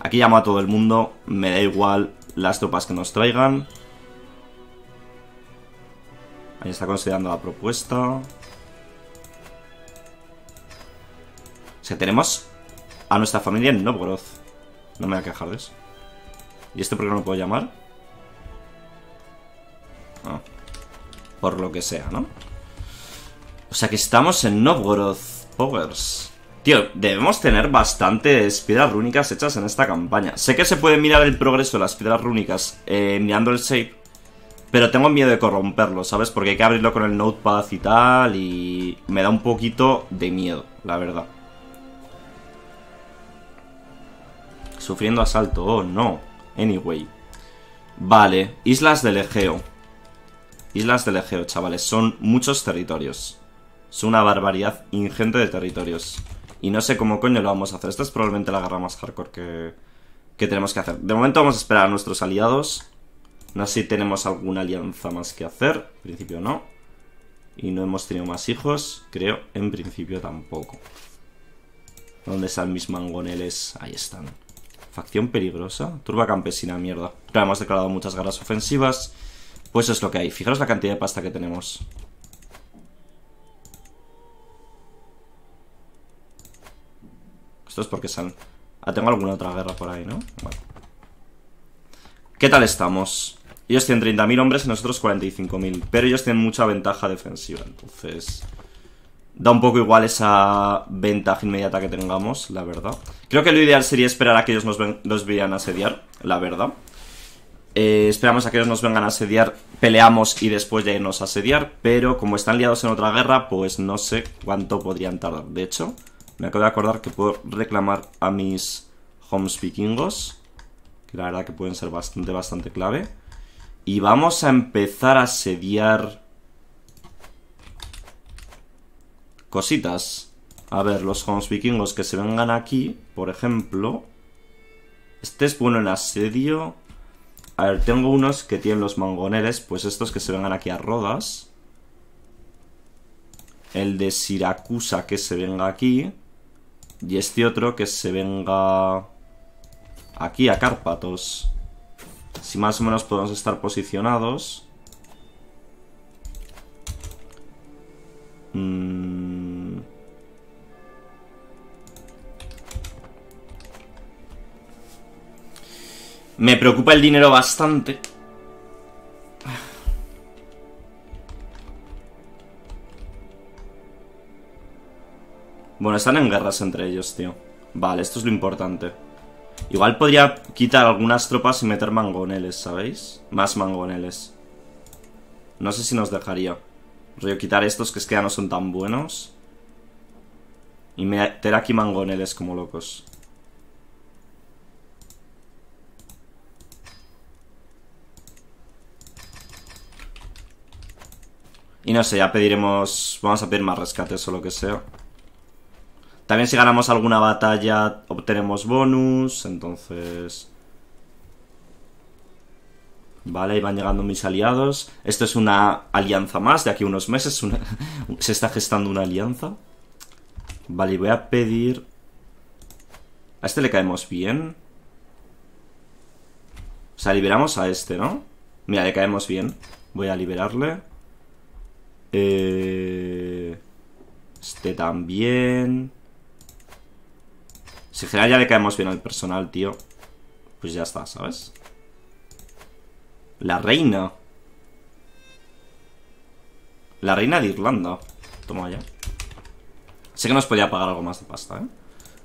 Aquí llamo a todo el mundo. Me da igual las tropas que nos traigan. Ahí está considerando la propuesta. O sea, tenemos a nuestra familia en Novgorod. No me voy a quejar de eso. ¿Y esto por qué no lo puedo llamar? por lo que sea, ¿no? O sea que estamos en Novgorod Powers. Tío, debemos tener bastantes piedras rúnicas hechas en esta campaña. Sé que se puede mirar el progreso de las piedras rúnicas eh, mirando el shape, pero tengo miedo de corromperlo, ¿sabes? Porque hay que abrirlo con el notepad y tal, y me da un poquito de miedo, la verdad. Sufriendo asalto, oh no. Anyway. Vale, Islas del Egeo. Islas del Egeo, chavales. Son muchos territorios. Es una barbaridad ingente de territorios. Y no sé cómo coño lo vamos a hacer. Esta es probablemente la guerra más hardcore que, que tenemos que hacer. De momento vamos a esperar a nuestros aliados. No sé si tenemos alguna alianza más que hacer. En principio no. Y no hemos tenido más hijos. Creo, en principio tampoco. ¿Dónde están mis mangoneles? Ahí están. Facción peligrosa. Turba campesina, mierda. Claro, hemos declarado muchas guerras ofensivas. Pues es lo que hay. Fijaros la cantidad de pasta que tenemos. Esto es porque salen... Ah, tengo alguna otra guerra por ahí, ¿no? ¿Qué tal estamos? Ellos tienen 30.000 hombres y nosotros 45.000. Pero ellos tienen mucha ventaja defensiva, entonces... Da un poco igual esa ventaja inmediata que tengamos, la verdad. Creo que lo ideal sería esperar a que ellos nos, vayan a asediar, la verdad. Eh, esperamos a que ellos nos vengan a asediar, peleamos y después de nos a asediar, pero como están liados en otra guerra, pues no sé cuánto podrían tardar. De hecho, me acabo de acordar que puedo reclamar a mis homes vikingos, que la verdad que pueden ser bastante, bastante clave. Y vamos a empezar a asediar cositas. A ver, los homes vikingos que se vengan aquí, por ejemplo. Este es bueno en asedio. A ver, tengo unos que tienen los mangoneles, pues estos que se vengan aquí a Rodas. El de Siracusa que se venga aquí. Y este otro que se venga aquí a Cárpatos. Si más o menos podemos estar posicionados. Mmm Me preocupa el dinero bastante. Bueno, están en guerras entre ellos, tío. Vale, esto es lo importante. Igual podría quitar algunas tropas y meter mangoneles, ¿sabéis? Más mangoneles. No sé si nos dejaría. a pues quitar estos que es que ya no son tan buenos. Y meter aquí mangoneles como locos. Y no sé, ya pediremos... Vamos a pedir más rescates o lo que sea. También si ganamos alguna batalla obtenemos bonus, entonces... Vale, y van llegando mis aliados. Esto es una alianza más, de aquí a unos meses se está gestando una alianza. Vale, y voy a pedir... A este le caemos bien. O sea, liberamos a este, ¿no? Mira, le caemos bien. Voy a liberarle. Eh, este también. Si en general ya le caemos bien al personal, tío. Pues ya está, ¿sabes? La reina. La reina de Irlanda. Toma ya. Sé que nos podía pagar algo más de pasta, ¿eh?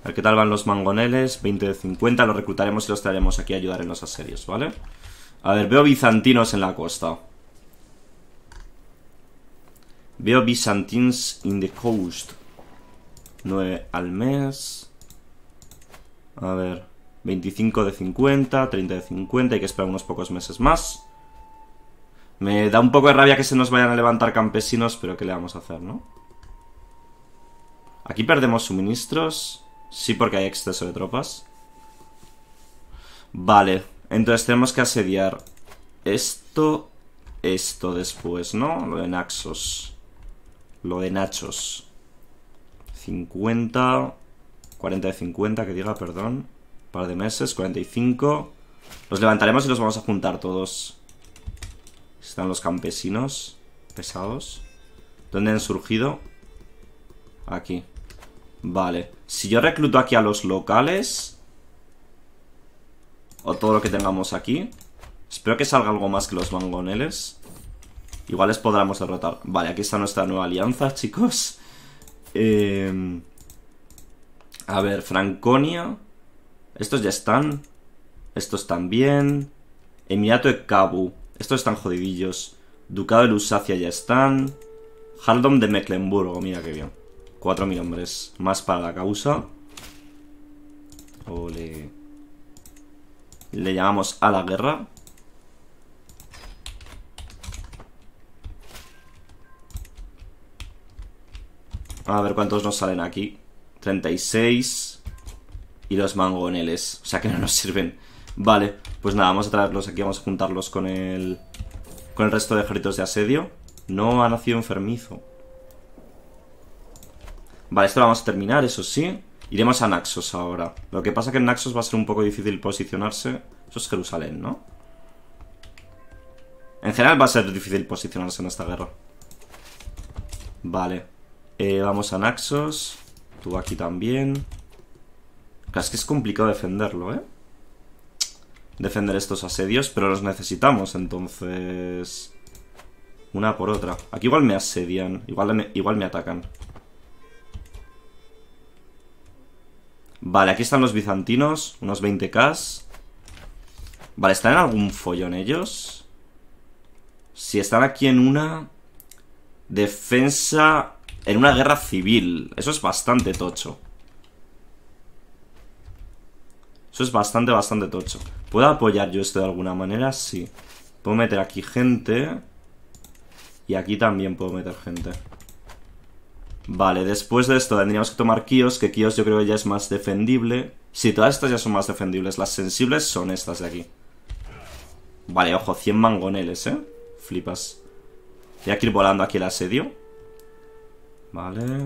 A ver qué tal van los mangoneles. 20 de 50. Los reclutaremos y los traeremos aquí a ayudar en los asedios, ¿vale? A ver, veo bizantinos en la costa. Veo Byzantines in the Coast. 9 al mes. A ver. 25 de 50, 30 de 50. Hay que esperar unos pocos meses más. Me da un poco de rabia que se nos vayan a levantar campesinos, pero ¿qué le vamos a hacer, no? Aquí perdemos suministros. Sí, porque hay exceso de tropas. Vale. Entonces tenemos que asediar esto, esto después, ¿no? Lo de Naxos lo de Nachos. 50, 40 de 50, que diga, perdón. Par de meses, 45. Los levantaremos y los vamos a juntar todos. Están los campesinos pesados. ¿Dónde han surgido? Aquí. Vale. Si yo recluto aquí a los locales... O todo lo que tengamos aquí. Espero que salga algo más que los mangoneles. Igual les podremos derrotar. Vale, aquí está nuestra nueva alianza, chicos. Eh, a ver, Franconia. Estos ya están. Estos también. Emirato de Cabu. Estos están jodidillos. Ducado de Lusacia ya están. Haldom de Mecklenburgo, oh, mira qué bien. 4.000 hombres. Más para la causa. Ole. Le llamamos a la guerra. A ver cuántos nos salen aquí. 36. Y los mangoneles. O sea que no nos sirven. Vale, pues nada, vamos a traerlos aquí. Vamos a juntarlos con el... Con el resto de ejércitos de asedio. No ha nacido enfermizo. Vale, esto lo vamos a terminar, eso sí. Iremos a Naxos ahora. Lo que pasa que en Naxos va a ser un poco difícil posicionarse. Eso es Jerusalén, ¿no? En general va a ser difícil posicionarse en esta guerra. Vale. Eh, vamos a Naxos. Tú aquí también. es que es complicado defenderlo, ¿eh? Defender estos asedios, pero los necesitamos, entonces... Una por otra. Aquí igual me asedian, igual igual me atacan. Vale, aquí están los bizantinos, unos 20k. Vale, ¿están en algún follón ellos? Si están aquí en una... Defensa en una guerra civil. Eso es bastante tocho. Eso es bastante, bastante tocho. ¿Puedo apoyar yo esto de alguna manera? Sí. Puedo meter aquí gente. Y aquí también puedo meter gente. Vale, después de esto tendríamos que tomar Kios, que Kios yo creo que ya es más defendible. Sí, todas estas ya son más defendibles. Las sensibles son estas de aquí. Vale, ojo, 100 mangoneles, ¿eh? Flipas. Voy a ir volando aquí el asedio. Vale.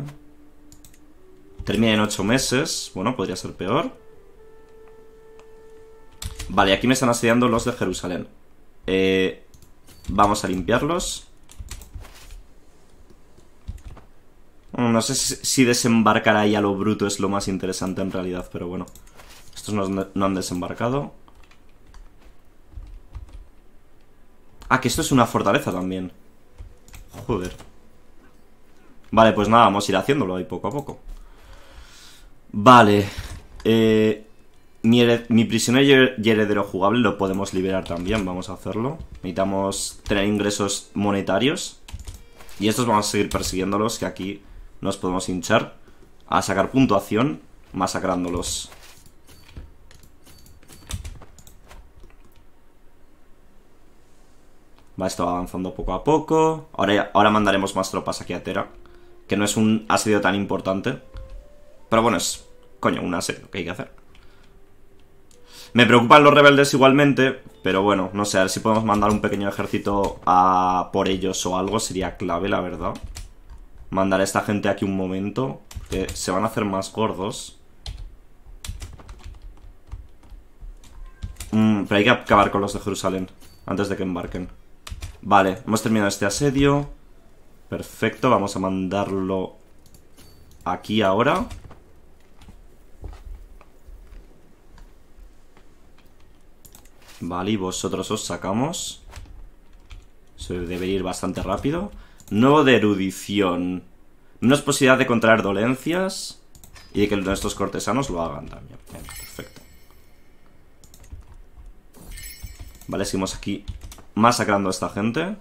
Termina en 8 meses. Bueno, podría ser peor. Vale, aquí me están asediando los de Jerusalén. Eh, vamos a limpiarlos. Mm, no sé si desembarcar ahí a lo bruto es lo más interesante en realidad, pero bueno. Estos no, no han desembarcado. Ah, que esto es una fortaleza también. Joder. Vale, pues nada, vamos a ir haciéndolo ahí poco a poco. Vale. Eh, mi, prisionero y heredero jugable lo podemos liberar también, vamos a hacerlo. Necesitamos tener ingresos monetarios. Y estos vamos a seguir persiguiéndolos, que aquí nos podemos hinchar a sacar puntuación masacrándolos. Va, esto va avanzando poco a poco. Ahora, ahora mandaremos más tropas aquí a Tera no es un asedio tan importante. Pero bueno, es, coño, un asedio que hay que hacer. Me preocupan los rebeldes igualmente, pero bueno, no sé, a ver si podemos mandar un pequeño ejército a por ellos o algo, sería clave, la verdad. Mandar a esta gente aquí un momento, que se van a hacer más gordos. Mm, pero hay que acabar con los de Jerusalén, antes de que embarquen. Vale, hemos terminado este asedio. Perfecto, vamos a mandarlo aquí ahora. Vale, y vosotros os sacamos. eso debe ir bastante rápido. Nuevo de erudición. Menos posibilidad de contraer dolencias. Y de que nuestros cortesanos lo hagan también. perfecto. Vale, seguimos aquí masacrando a esta gente.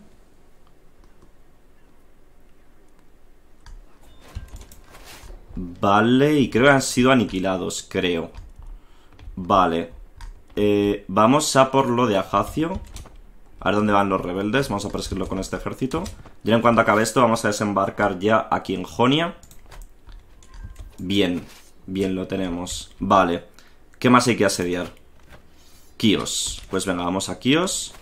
Vale, y creo que han sido aniquilados, creo. Vale. Eh, vamos a por lo de Ajacio. A ver dónde van los rebeldes. Vamos a perseguirlo con este ejército. Ya en cuanto acabe esto, vamos a desembarcar ya aquí en Jonia. Bien. Bien, lo tenemos. Vale. ¿Qué más hay que asediar? Kios. Pues venga, vamos a Kios.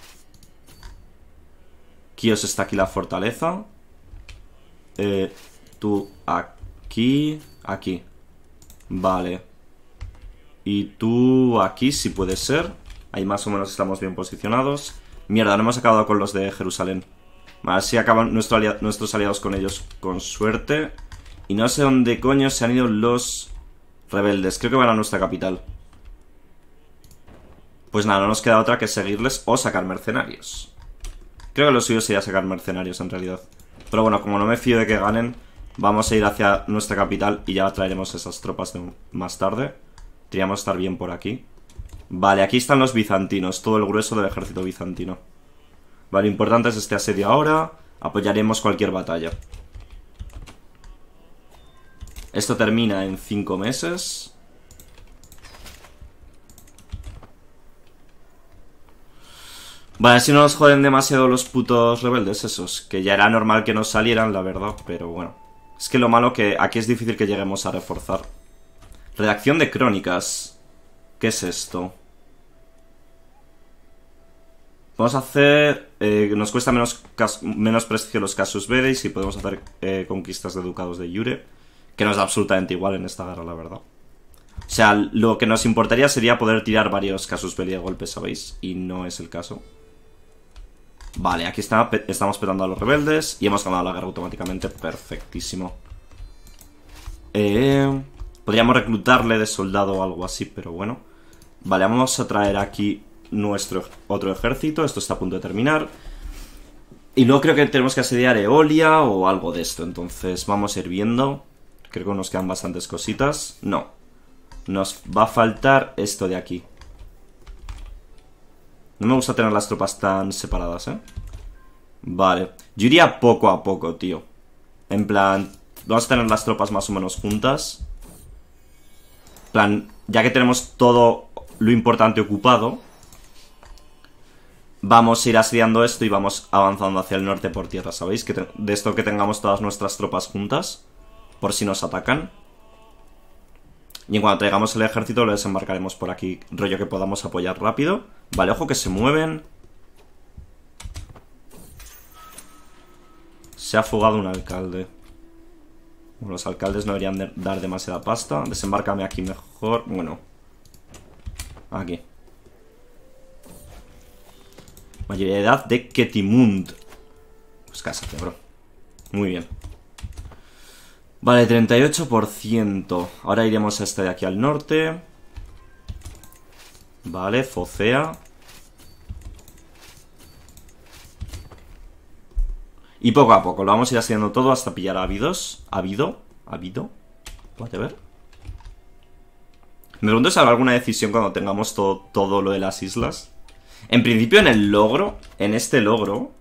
Kios está aquí la fortaleza. Eh, tú aquí aquí, aquí. Vale. Y tú aquí, si puede ser. Ahí más o menos estamos bien posicionados. Mierda, no hemos acabado con los de Jerusalén. A ver si acaban nuestros aliados con ellos con suerte. Y no sé dónde coño se han ido los rebeldes. Creo que van a nuestra capital. Pues nada, no nos queda otra que seguirles o sacar mercenarios. Creo que lo suyo sería sacar mercenarios en realidad. Pero bueno, como no me fío de que ganen, Vamos a ir hacia nuestra capital y ya traeremos esas tropas más tarde. Tendríamos estar bien por aquí. Vale, aquí están los bizantinos, todo el grueso del ejército bizantino. Vale, importante es este asedio ahora. Apoyaremos cualquier batalla. Esto termina en 5 meses. Vale, si no nos joden demasiado los putos rebeldes esos, que ya era normal que nos salieran, la verdad, pero bueno. Es que lo malo que aquí es difícil que lleguemos a reforzar. Redacción de crónicas. ¿Qué es esto? Vamos a hacer... Eh, nos cuesta menos, menos prestigio los casus belli y podemos hacer eh, conquistas de ducados de Yure. Que nos da absolutamente igual en esta guerra, la verdad. O sea, lo que nos importaría sería poder tirar varios casus belli de golpe, ¿sabéis? Y no es el caso. Vale, aquí estamos petando a los rebeldes y hemos ganado la guerra automáticamente. Perfectísimo. Eh, podríamos reclutarle de soldado o algo así, pero bueno. Vale, vamos a traer aquí nuestro otro ejército. Esto está a punto de terminar. Y luego creo que tenemos que asediar Eolia o algo de esto. Entonces vamos a ir viendo. Creo que nos quedan bastantes cositas. No. Nos va a faltar esto de aquí. No me gusta tener las tropas tan separadas, ¿eh? Vale. Yo iría poco a poco, tío. En plan, vamos a tener las tropas más o menos juntas. plan, ya que tenemos todo lo importante ocupado, vamos a ir asediando esto y vamos avanzando hacia el norte por tierra, ¿sabéis? Que de esto que tengamos todas nuestras tropas juntas, por si nos atacan. Y en cuanto traigamos el ejército lo desembarcaremos por aquí, rollo que podamos apoyar rápido. Vale, ojo que se mueven. Se ha fugado un alcalde. los alcaldes no deberían dar demasiada pasta. Desembarcame aquí mejor. Bueno. Aquí. Mayoría de edad de Ketimund. Pues bro. Muy bien. Vale, 38%. Ahora iremos a este de aquí al norte. Vale, Focea. Y poco a poco, lo vamos a ir haciendo todo hasta pillar ávidos. Habido, habido. Vale, a ver. Me pregunto si habrá alguna decisión cuando tengamos todo, todo lo de las islas. En principio en el logro, en este logro,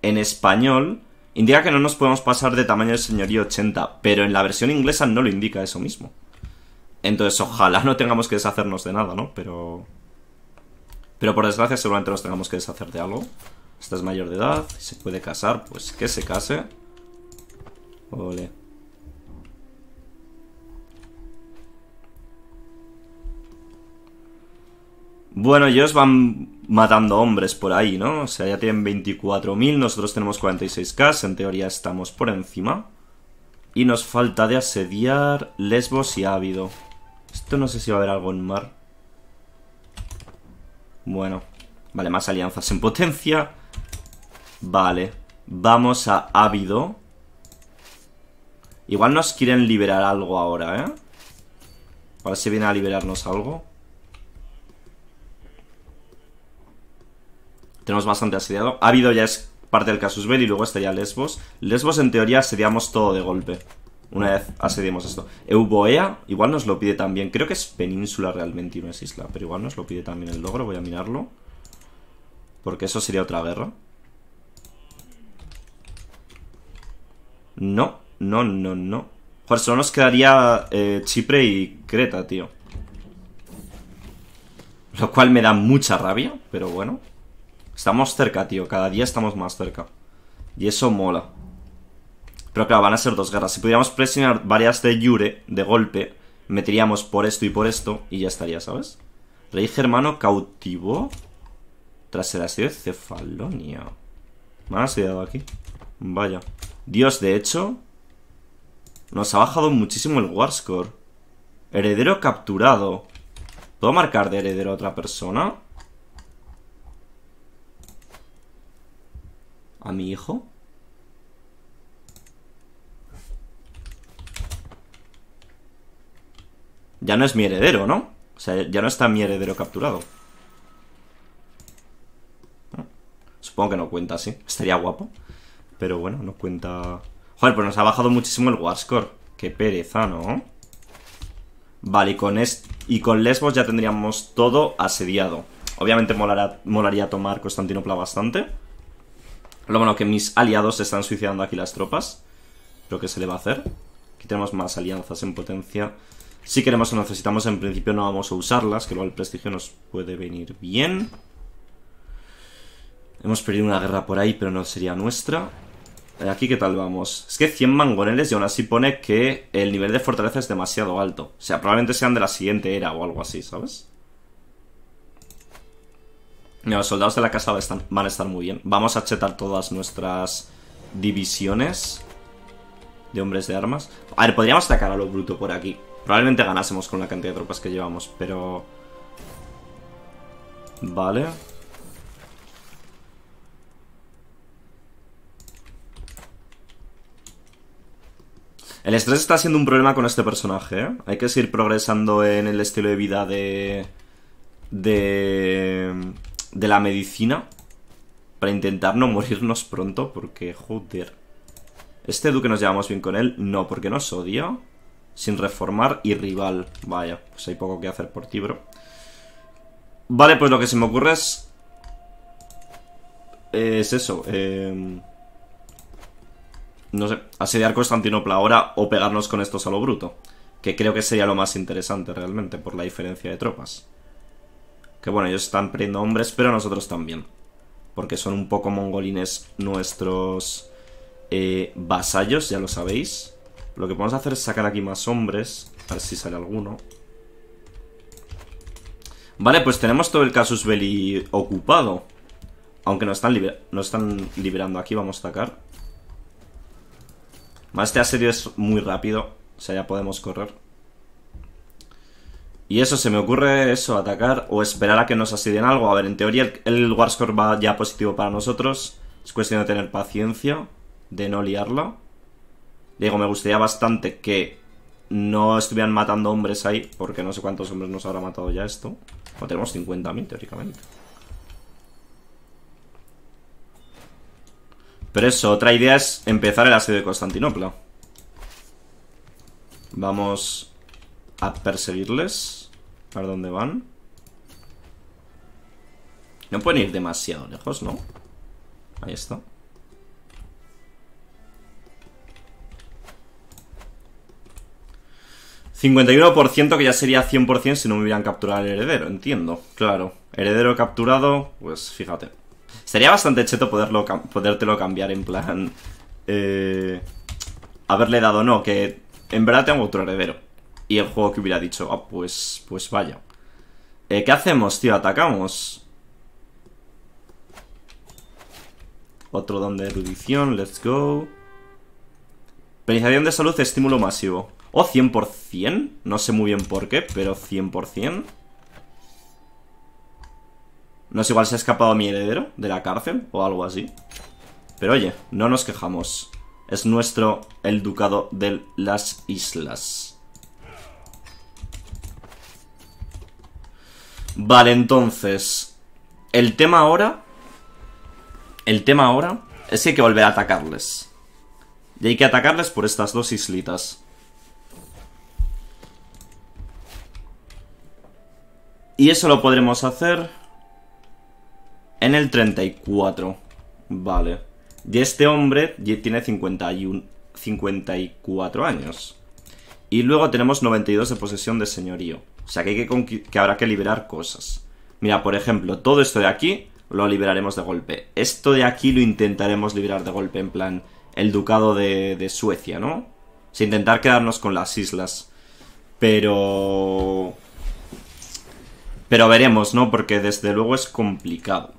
en español, indica que no nos podemos pasar de tamaño de señorío 80, pero en la versión inglesa no lo indica eso mismo. Entonces, ojalá no tengamos que deshacernos de nada, ¿no? Pero. Pero por desgracia, seguramente nos tengamos que deshacer de algo. Esta es mayor de edad, se puede casar, pues que se case. Ole. Bueno, ellos van matando hombres por ahí, ¿no? O sea, ya tienen 24.000, nosotros tenemos 46k, en teoría estamos por encima. Y nos falta de asediar Lesbos y Ávido. Esto no sé si va a haber algo en mar. Bueno. Vale, más alianzas en potencia. Vale. Vamos a Ávido. Igual nos quieren liberar algo ahora, ¿eh? Ahora se viene a liberarnos algo. tenemos bastante asediado. Ha habido ya es parte del Casus Belli y luego estaría Lesbos. Lesbos en teoría asediamos todo de golpe. Una vez asediemos esto. Euboea igual nos lo pide también. Creo que es península realmente y no es isla. Pero igual nos lo pide también el logro. Voy a mirarlo. Porque eso sería otra guerra. No, no, no, no. Joder, solo nos quedaría eh, Chipre y Creta, tío. Lo cual me da mucha rabia, pero bueno. Estamos cerca, tío. Cada día estamos más cerca. Y eso mola. Pero claro, van a ser dos guerras. Si pudiéramos presionar varias de Yure de golpe, meteríamos por esto y por esto y ya estaría, ¿sabes? Rey germano cautivo tras el asedio de Cefalonia. Me han asediado aquí. Vaya. Dios, de hecho, nos ha bajado muchísimo el score Heredero capturado. ¿Puedo marcar de heredero a otra persona? a mi hijo? Ya no es mi heredero, ¿no? O sea, ya no está mi heredero capturado. Ah, supongo que no cuenta, sí. Estaría guapo. Pero bueno, no cuenta... Joder, pues nos ha bajado muchísimo el Score Qué pereza, ¿no? Vale, y con, y con Lesbos ya tendríamos todo asediado. Obviamente molaría tomar Constantinopla bastante. Lo bueno, que mis aliados están suicidando aquí las tropas. Pero ¿qué se le va a hacer? Aquí tenemos más alianzas en potencia. Si queremos o necesitamos, en principio no vamos a usarlas, que luego el prestigio nos puede venir bien. Hemos perdido una guerra por ahí, pero no sería nuestra. Eh, aquí, ¿qué tal vamos? Es que 100 mangoneles y aún así pone que el nivel de fortaleza es demasiado alto. O sea, probablemente sean de la siguiente era o algo así, ¿sabes? los soldados de la casa van a estar muy bien. Vamos a chetar todas nuestras divisiones de hombres de armas. A ver, podríamos atacar a lo bruto por aquí. Probablemente ganásemos con la cantidad de tropas que llevamos, pero... Vale. El estrés está siendo un problema con este personaje, ¿eh? Hay que seguir progresando en el estilo de vida de... De de la medicina para intentar no morirnos pronto, porque, joder. Este duque nos llevamos bien con él. No, porque nos odia. Sin reformar y rival. Vaya, pues hay poco que hacer por ti, bro. Vale, pues lo que se me ocurre es... Es eso. Em, no sé, asediar Constantinopla ahora o pegarnos con estos a lo bruto. Que creo que sería lo más interesante realmente por la diferencia de tropas. Que bueno, ellos están perdiendo hombres, pero nosotros también. Porque son un poco mongolines nuestros eh, vasallos, ya lo sabéis. Lo que podemos hacer es sacar aquí más hombres, a ver si sale alguno. Vale, pues tenemos todo el casus belli ocupado. Aunque nos están, están liberando aquí, vamos a atacar. Más este asedio es muy rápido, o sea, ya podemos correr. Y eso, se me ocurre eso, atacar o esperar a que nos asiden algo. A ver, en teoría el, el Warscore va ya positivo para nosotros. Es cuestión de tener paciencia, de no liarla. Digo, me gustaría bastante que no estuvieran matando hombres ahí, porque no sé cuántos hombres nos habrá matado ya esto. No tenemos 50.000, teóricamente. Pero eso, otra idea es empezar el asedio de Constantinopla. Vamos a perseguirles. A ver dónde van. No pueden ir demasiado lejos, ¿no? Ahí está. ¿51% que ya sería 100% si no me hubieran capturado el heredero? Entiendo, claro. Heredero capturado, pues fíjate. Sería bastante cheto poderlo, podértelo cambiar en plan... Eh, haberle dado no, que en verdad tengo otro heredero. Y el juego que hubiera dicho, ah, pues, pues vaya. Eh, ¿Qué hacemos, tío? ¿Atacamos? Otro don de erudición, let's go. Penalización de salud, estímulo masivo. O oh, 100%, no sé muy bien por qué, pero 100%. No sé, igual se ha escapado mi heredero de la cárcel o algo así. Pero oye, no nos quejamos. Es nuestro el ducado de las islas. Vale, entonces. El tema ahora. El tema ahora es que hay que volver a atacarles. Y hay que atacarles por estas dos islitas. Y eso lo podremos hacer en el 34. Vale. Y este hombre tiene 51, 54 años. Y luego tenemos 92 de posesión de señorío. O sea que, que, habrá que liberar cosas. Mira, por ejemplo, todo esto de aquí lo liberaremos de golpe. Esto de aquí lo intentaremos liberar de golpe, en plan, el ducado de, de Suecia, ¿no? Sin intentar quedarnos con las islas. Pero... Pero veremos, ¿no? Porque desde luego es complicado.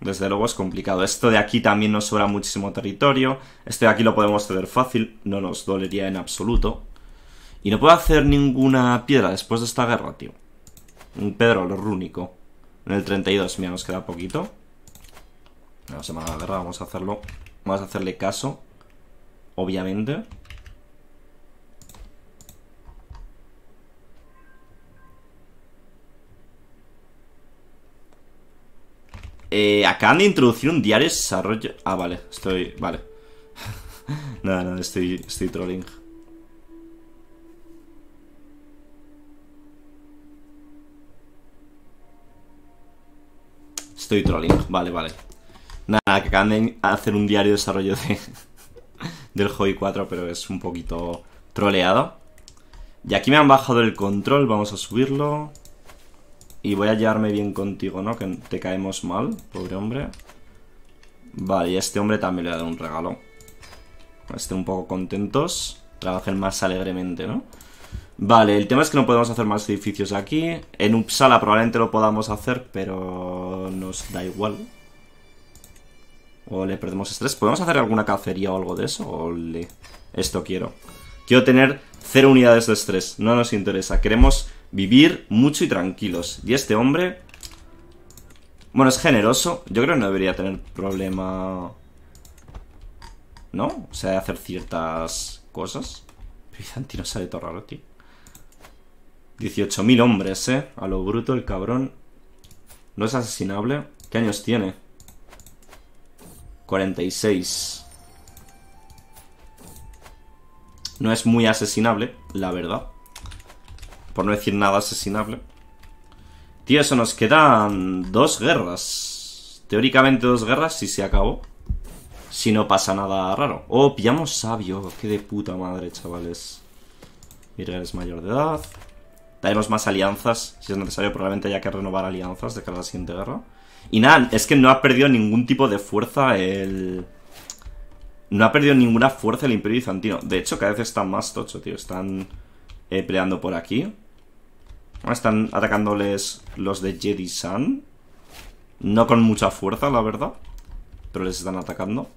Desde luego es complicado. Esto de aquí también nos sobra muchísimo territorio. Esto de aquí lo podemos ceder fácil. No nos dolería en absoluto. Y no puedo hacer ninguna piedra después de esta guerra, tío. Un Pedro, lo rúnico. En el 32, mira, nos queda poquito. No se me la guerra, vamos a hacerlo. Vamos a hacerle caso. Obviamente. Eh, acaban de introducir un diario desarrollo. Ah, vale, estoy. Vale. no, no, estoy, estoy trolling. Estoy trolling, vale, vale. Nada, que acaban de hacer un diario de desarrollo de, del Joy 4, pero es un poquito troleado. Y aquí me han bajado el control, vamos a subirlo. Y voy a llevarme bien contigo, ¿no? Que te caemos mal, pobre hombre. Vale, y a este hombre también le ha dado un regalo. Estén un poco contentos. Trabajen más alegremente, ¿no? Vale, el tema es que no podemos hacer más edificios aquí. En Uppsala probablemente lo podamos hacer, pero nos da igual. O le perdemos estrés. ¿Podemos hacer alguna cacería o algo de eso? O Esto quiero. Quiero tener cero unidades de estrés. No nos interesa. Queremos vivir mucho y tranquilos. Y este hombre... Bueno, es generoso. Yo creo que no debería tener problema... ¿No? O sea, de hacer ciertas cosas. no sale todo raro, tío. 18.000 hombres, ¿eh? A lo bruto el cabrón. No es asesinable. ¿Qué años tiene? 46. No es muy asesinable, la verdad. Por no decir nada asesinable. Tío, eso nos quedan dos guerras. Teóricamente dos guerras si se acabó. Si no pasa nada raro. Oh, pillamos sabio. Qué de puta madre, chavales. mira es mayor de edad. Daremos más alianzas, si es necesario, probablemente haya que renovar alianzas de cara a la siguiente guerra. Y nada, es que no ha perdido ningún tipo de fuerza el... No ha perdido ninguna fuerza el Imperio Bizantino. De hecho, cada vez están más tocho, tío. Están eh, peleando por aquí. Están atacándoles los de Jedi Sun. No con mucha fuerza, la verdad. Pero les están atacando.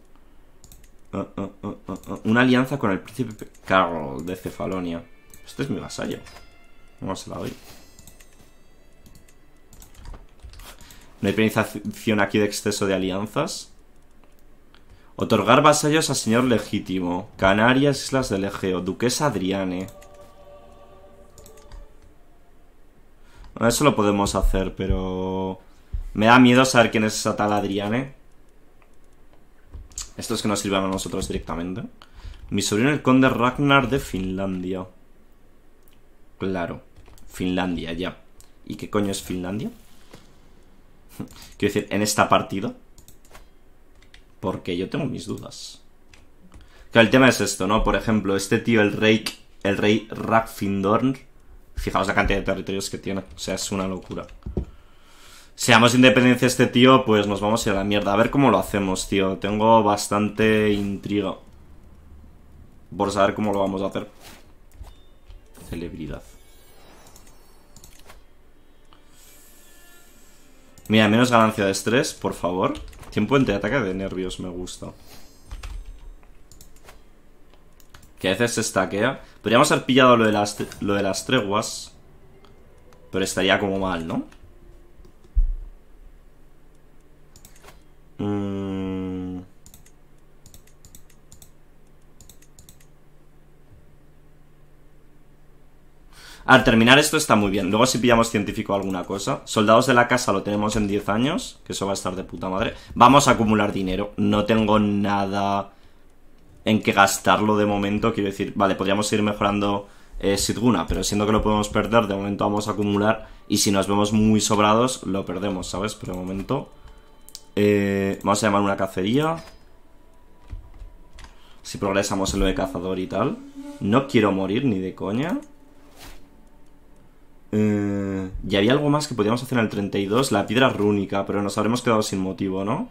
Uh, uh, uh, una alianza con el príncipe Carl de Cefalonia. Este es mi vasallo. No la No hay penalización aquí de exceso de alianzas. Otorgar vasallos a señor legítimo. Canarias, Islas del Egeo. Duquesa Adriane. eso lo podemos hacer, pero... Me da miedo saber quién es esa tal Adriane. Esto es que nos sirvan a nosotros directamente. Mi sobrino el conde Ragnar de Finlandia. Claro. Finlandia, ya. ¿Y qué coño es Finlandia? Quiero decir, en esta partida. Porque yo tengo mis dudas. Claro, el tema es esto, ¿no? Por ejemplo, este tío, el rey, el rey Ragfindorn. Fijaos la cantidad de territorios que tiene. O sea, es una locura. Seamos independencia este tío, pues nos vamos a ir a la mierda. A ver cómo lo hacemos, tío. Tengo bastante intriga. Por saber cómo lo vamos a hacer celebridad. Mira, menos ganancia de estrés, por favor. Tiempo entre ataque de nervios, me gusta. Que a veces se estaquea. Podríamos haber pillado lo de las, lo de las treguas. Pero estaría como mal, ¿no? Mmm... Al terminar esto está muy bien. Luego si pillamos científico alguna cosa. Soldados de la casa lo tenemos en 10 años, que eso va a estar de puta madre. Vamos a acumular dinero. No tengo nada en que gastarlo de momento. Quiero decir, vale, podríamos ir mejorando eh, Sidguna, pero siendo que lo podemos perder, de momento vamos a acumular. Y si nos vemos muy sobrados, lo perdemos, ¿sabes? Por el momento... Eh, vamos a llamar una cacería. Si progresamos en lo de cazador y tal. No quiero morir ni de coña. Eh, y había algo más que podíamos hacer en el 32, la piedra rúnica, pero nos habremos quedado sin motivo, ¿no?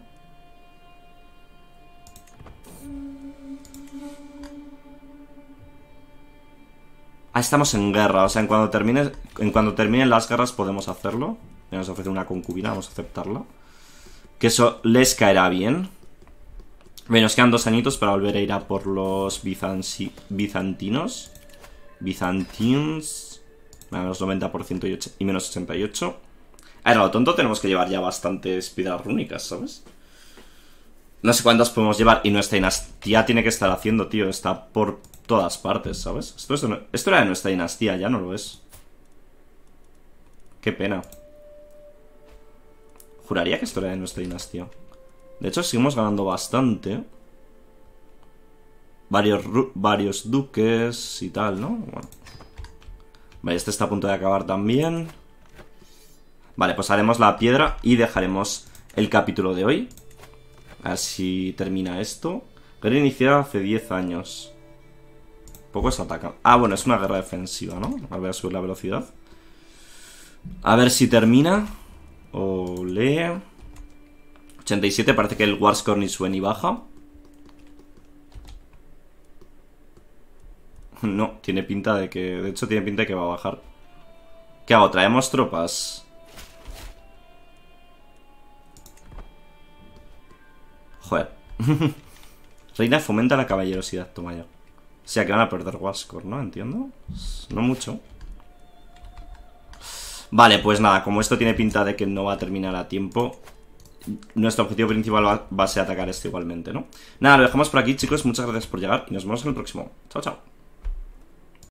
Ah, estamos en guerra, o sea, en cuando, termine, en cuando terminen las guerras podemos hacerlo. nos ofrece una concubina, vamos a aceptarla. Que eso les caerá bien. menos nos quedan dos añitos para volver a ir a por los bizantinos. Bizantins. Menos 90% y, menos 88. ver, lo tonto, tenemos que llevar ya bastantes piedras rúnicas, ¿sabes? No sé cuántas podemos llevar y nuestra dinastía tiene que estar haciendo, tío. Está por todas partes, ¿sabes? Esto, era de nuestra dinastía, ya no lo es. Qué pena. Juraría que esto era de nuestra dinastía. De hecho, seguimos ganando bastante. Varios, varios duques y tal, ¿no? Bueno. Vale, este está a punto de acabar también. Vale, pues haremos la piedra y dejaremos el capítulo de hoy. Así termina esto. Guerra iniciada hace 10 años. poco Pocos ataca Ah, bueno, es una guerra defensiva, ¿no? A ver, a subir la velocidad. A ver si termina. Ole. 87, parece que el Ni sube ni baja. No, tiene pinta de que... De hecho, tiene pinta de que va a bajar. ¿Qué hago? ¿Traemos tropas? Joder. Reina fomenta la caballerosidad, toma ya. O sea que van a perder Wascor, ¿no? Entiendo. No mucho. Vale, pues nada, como esto tiene pinta de que no va a terminar a tiempo, nuestro objetivo principal va, va a ser atacar esto igualmente, ¿no? Nada, lo dejamos por aquí, chicos. Muchas gracias por llegar y nos vemos en el próximo. Chao, chao.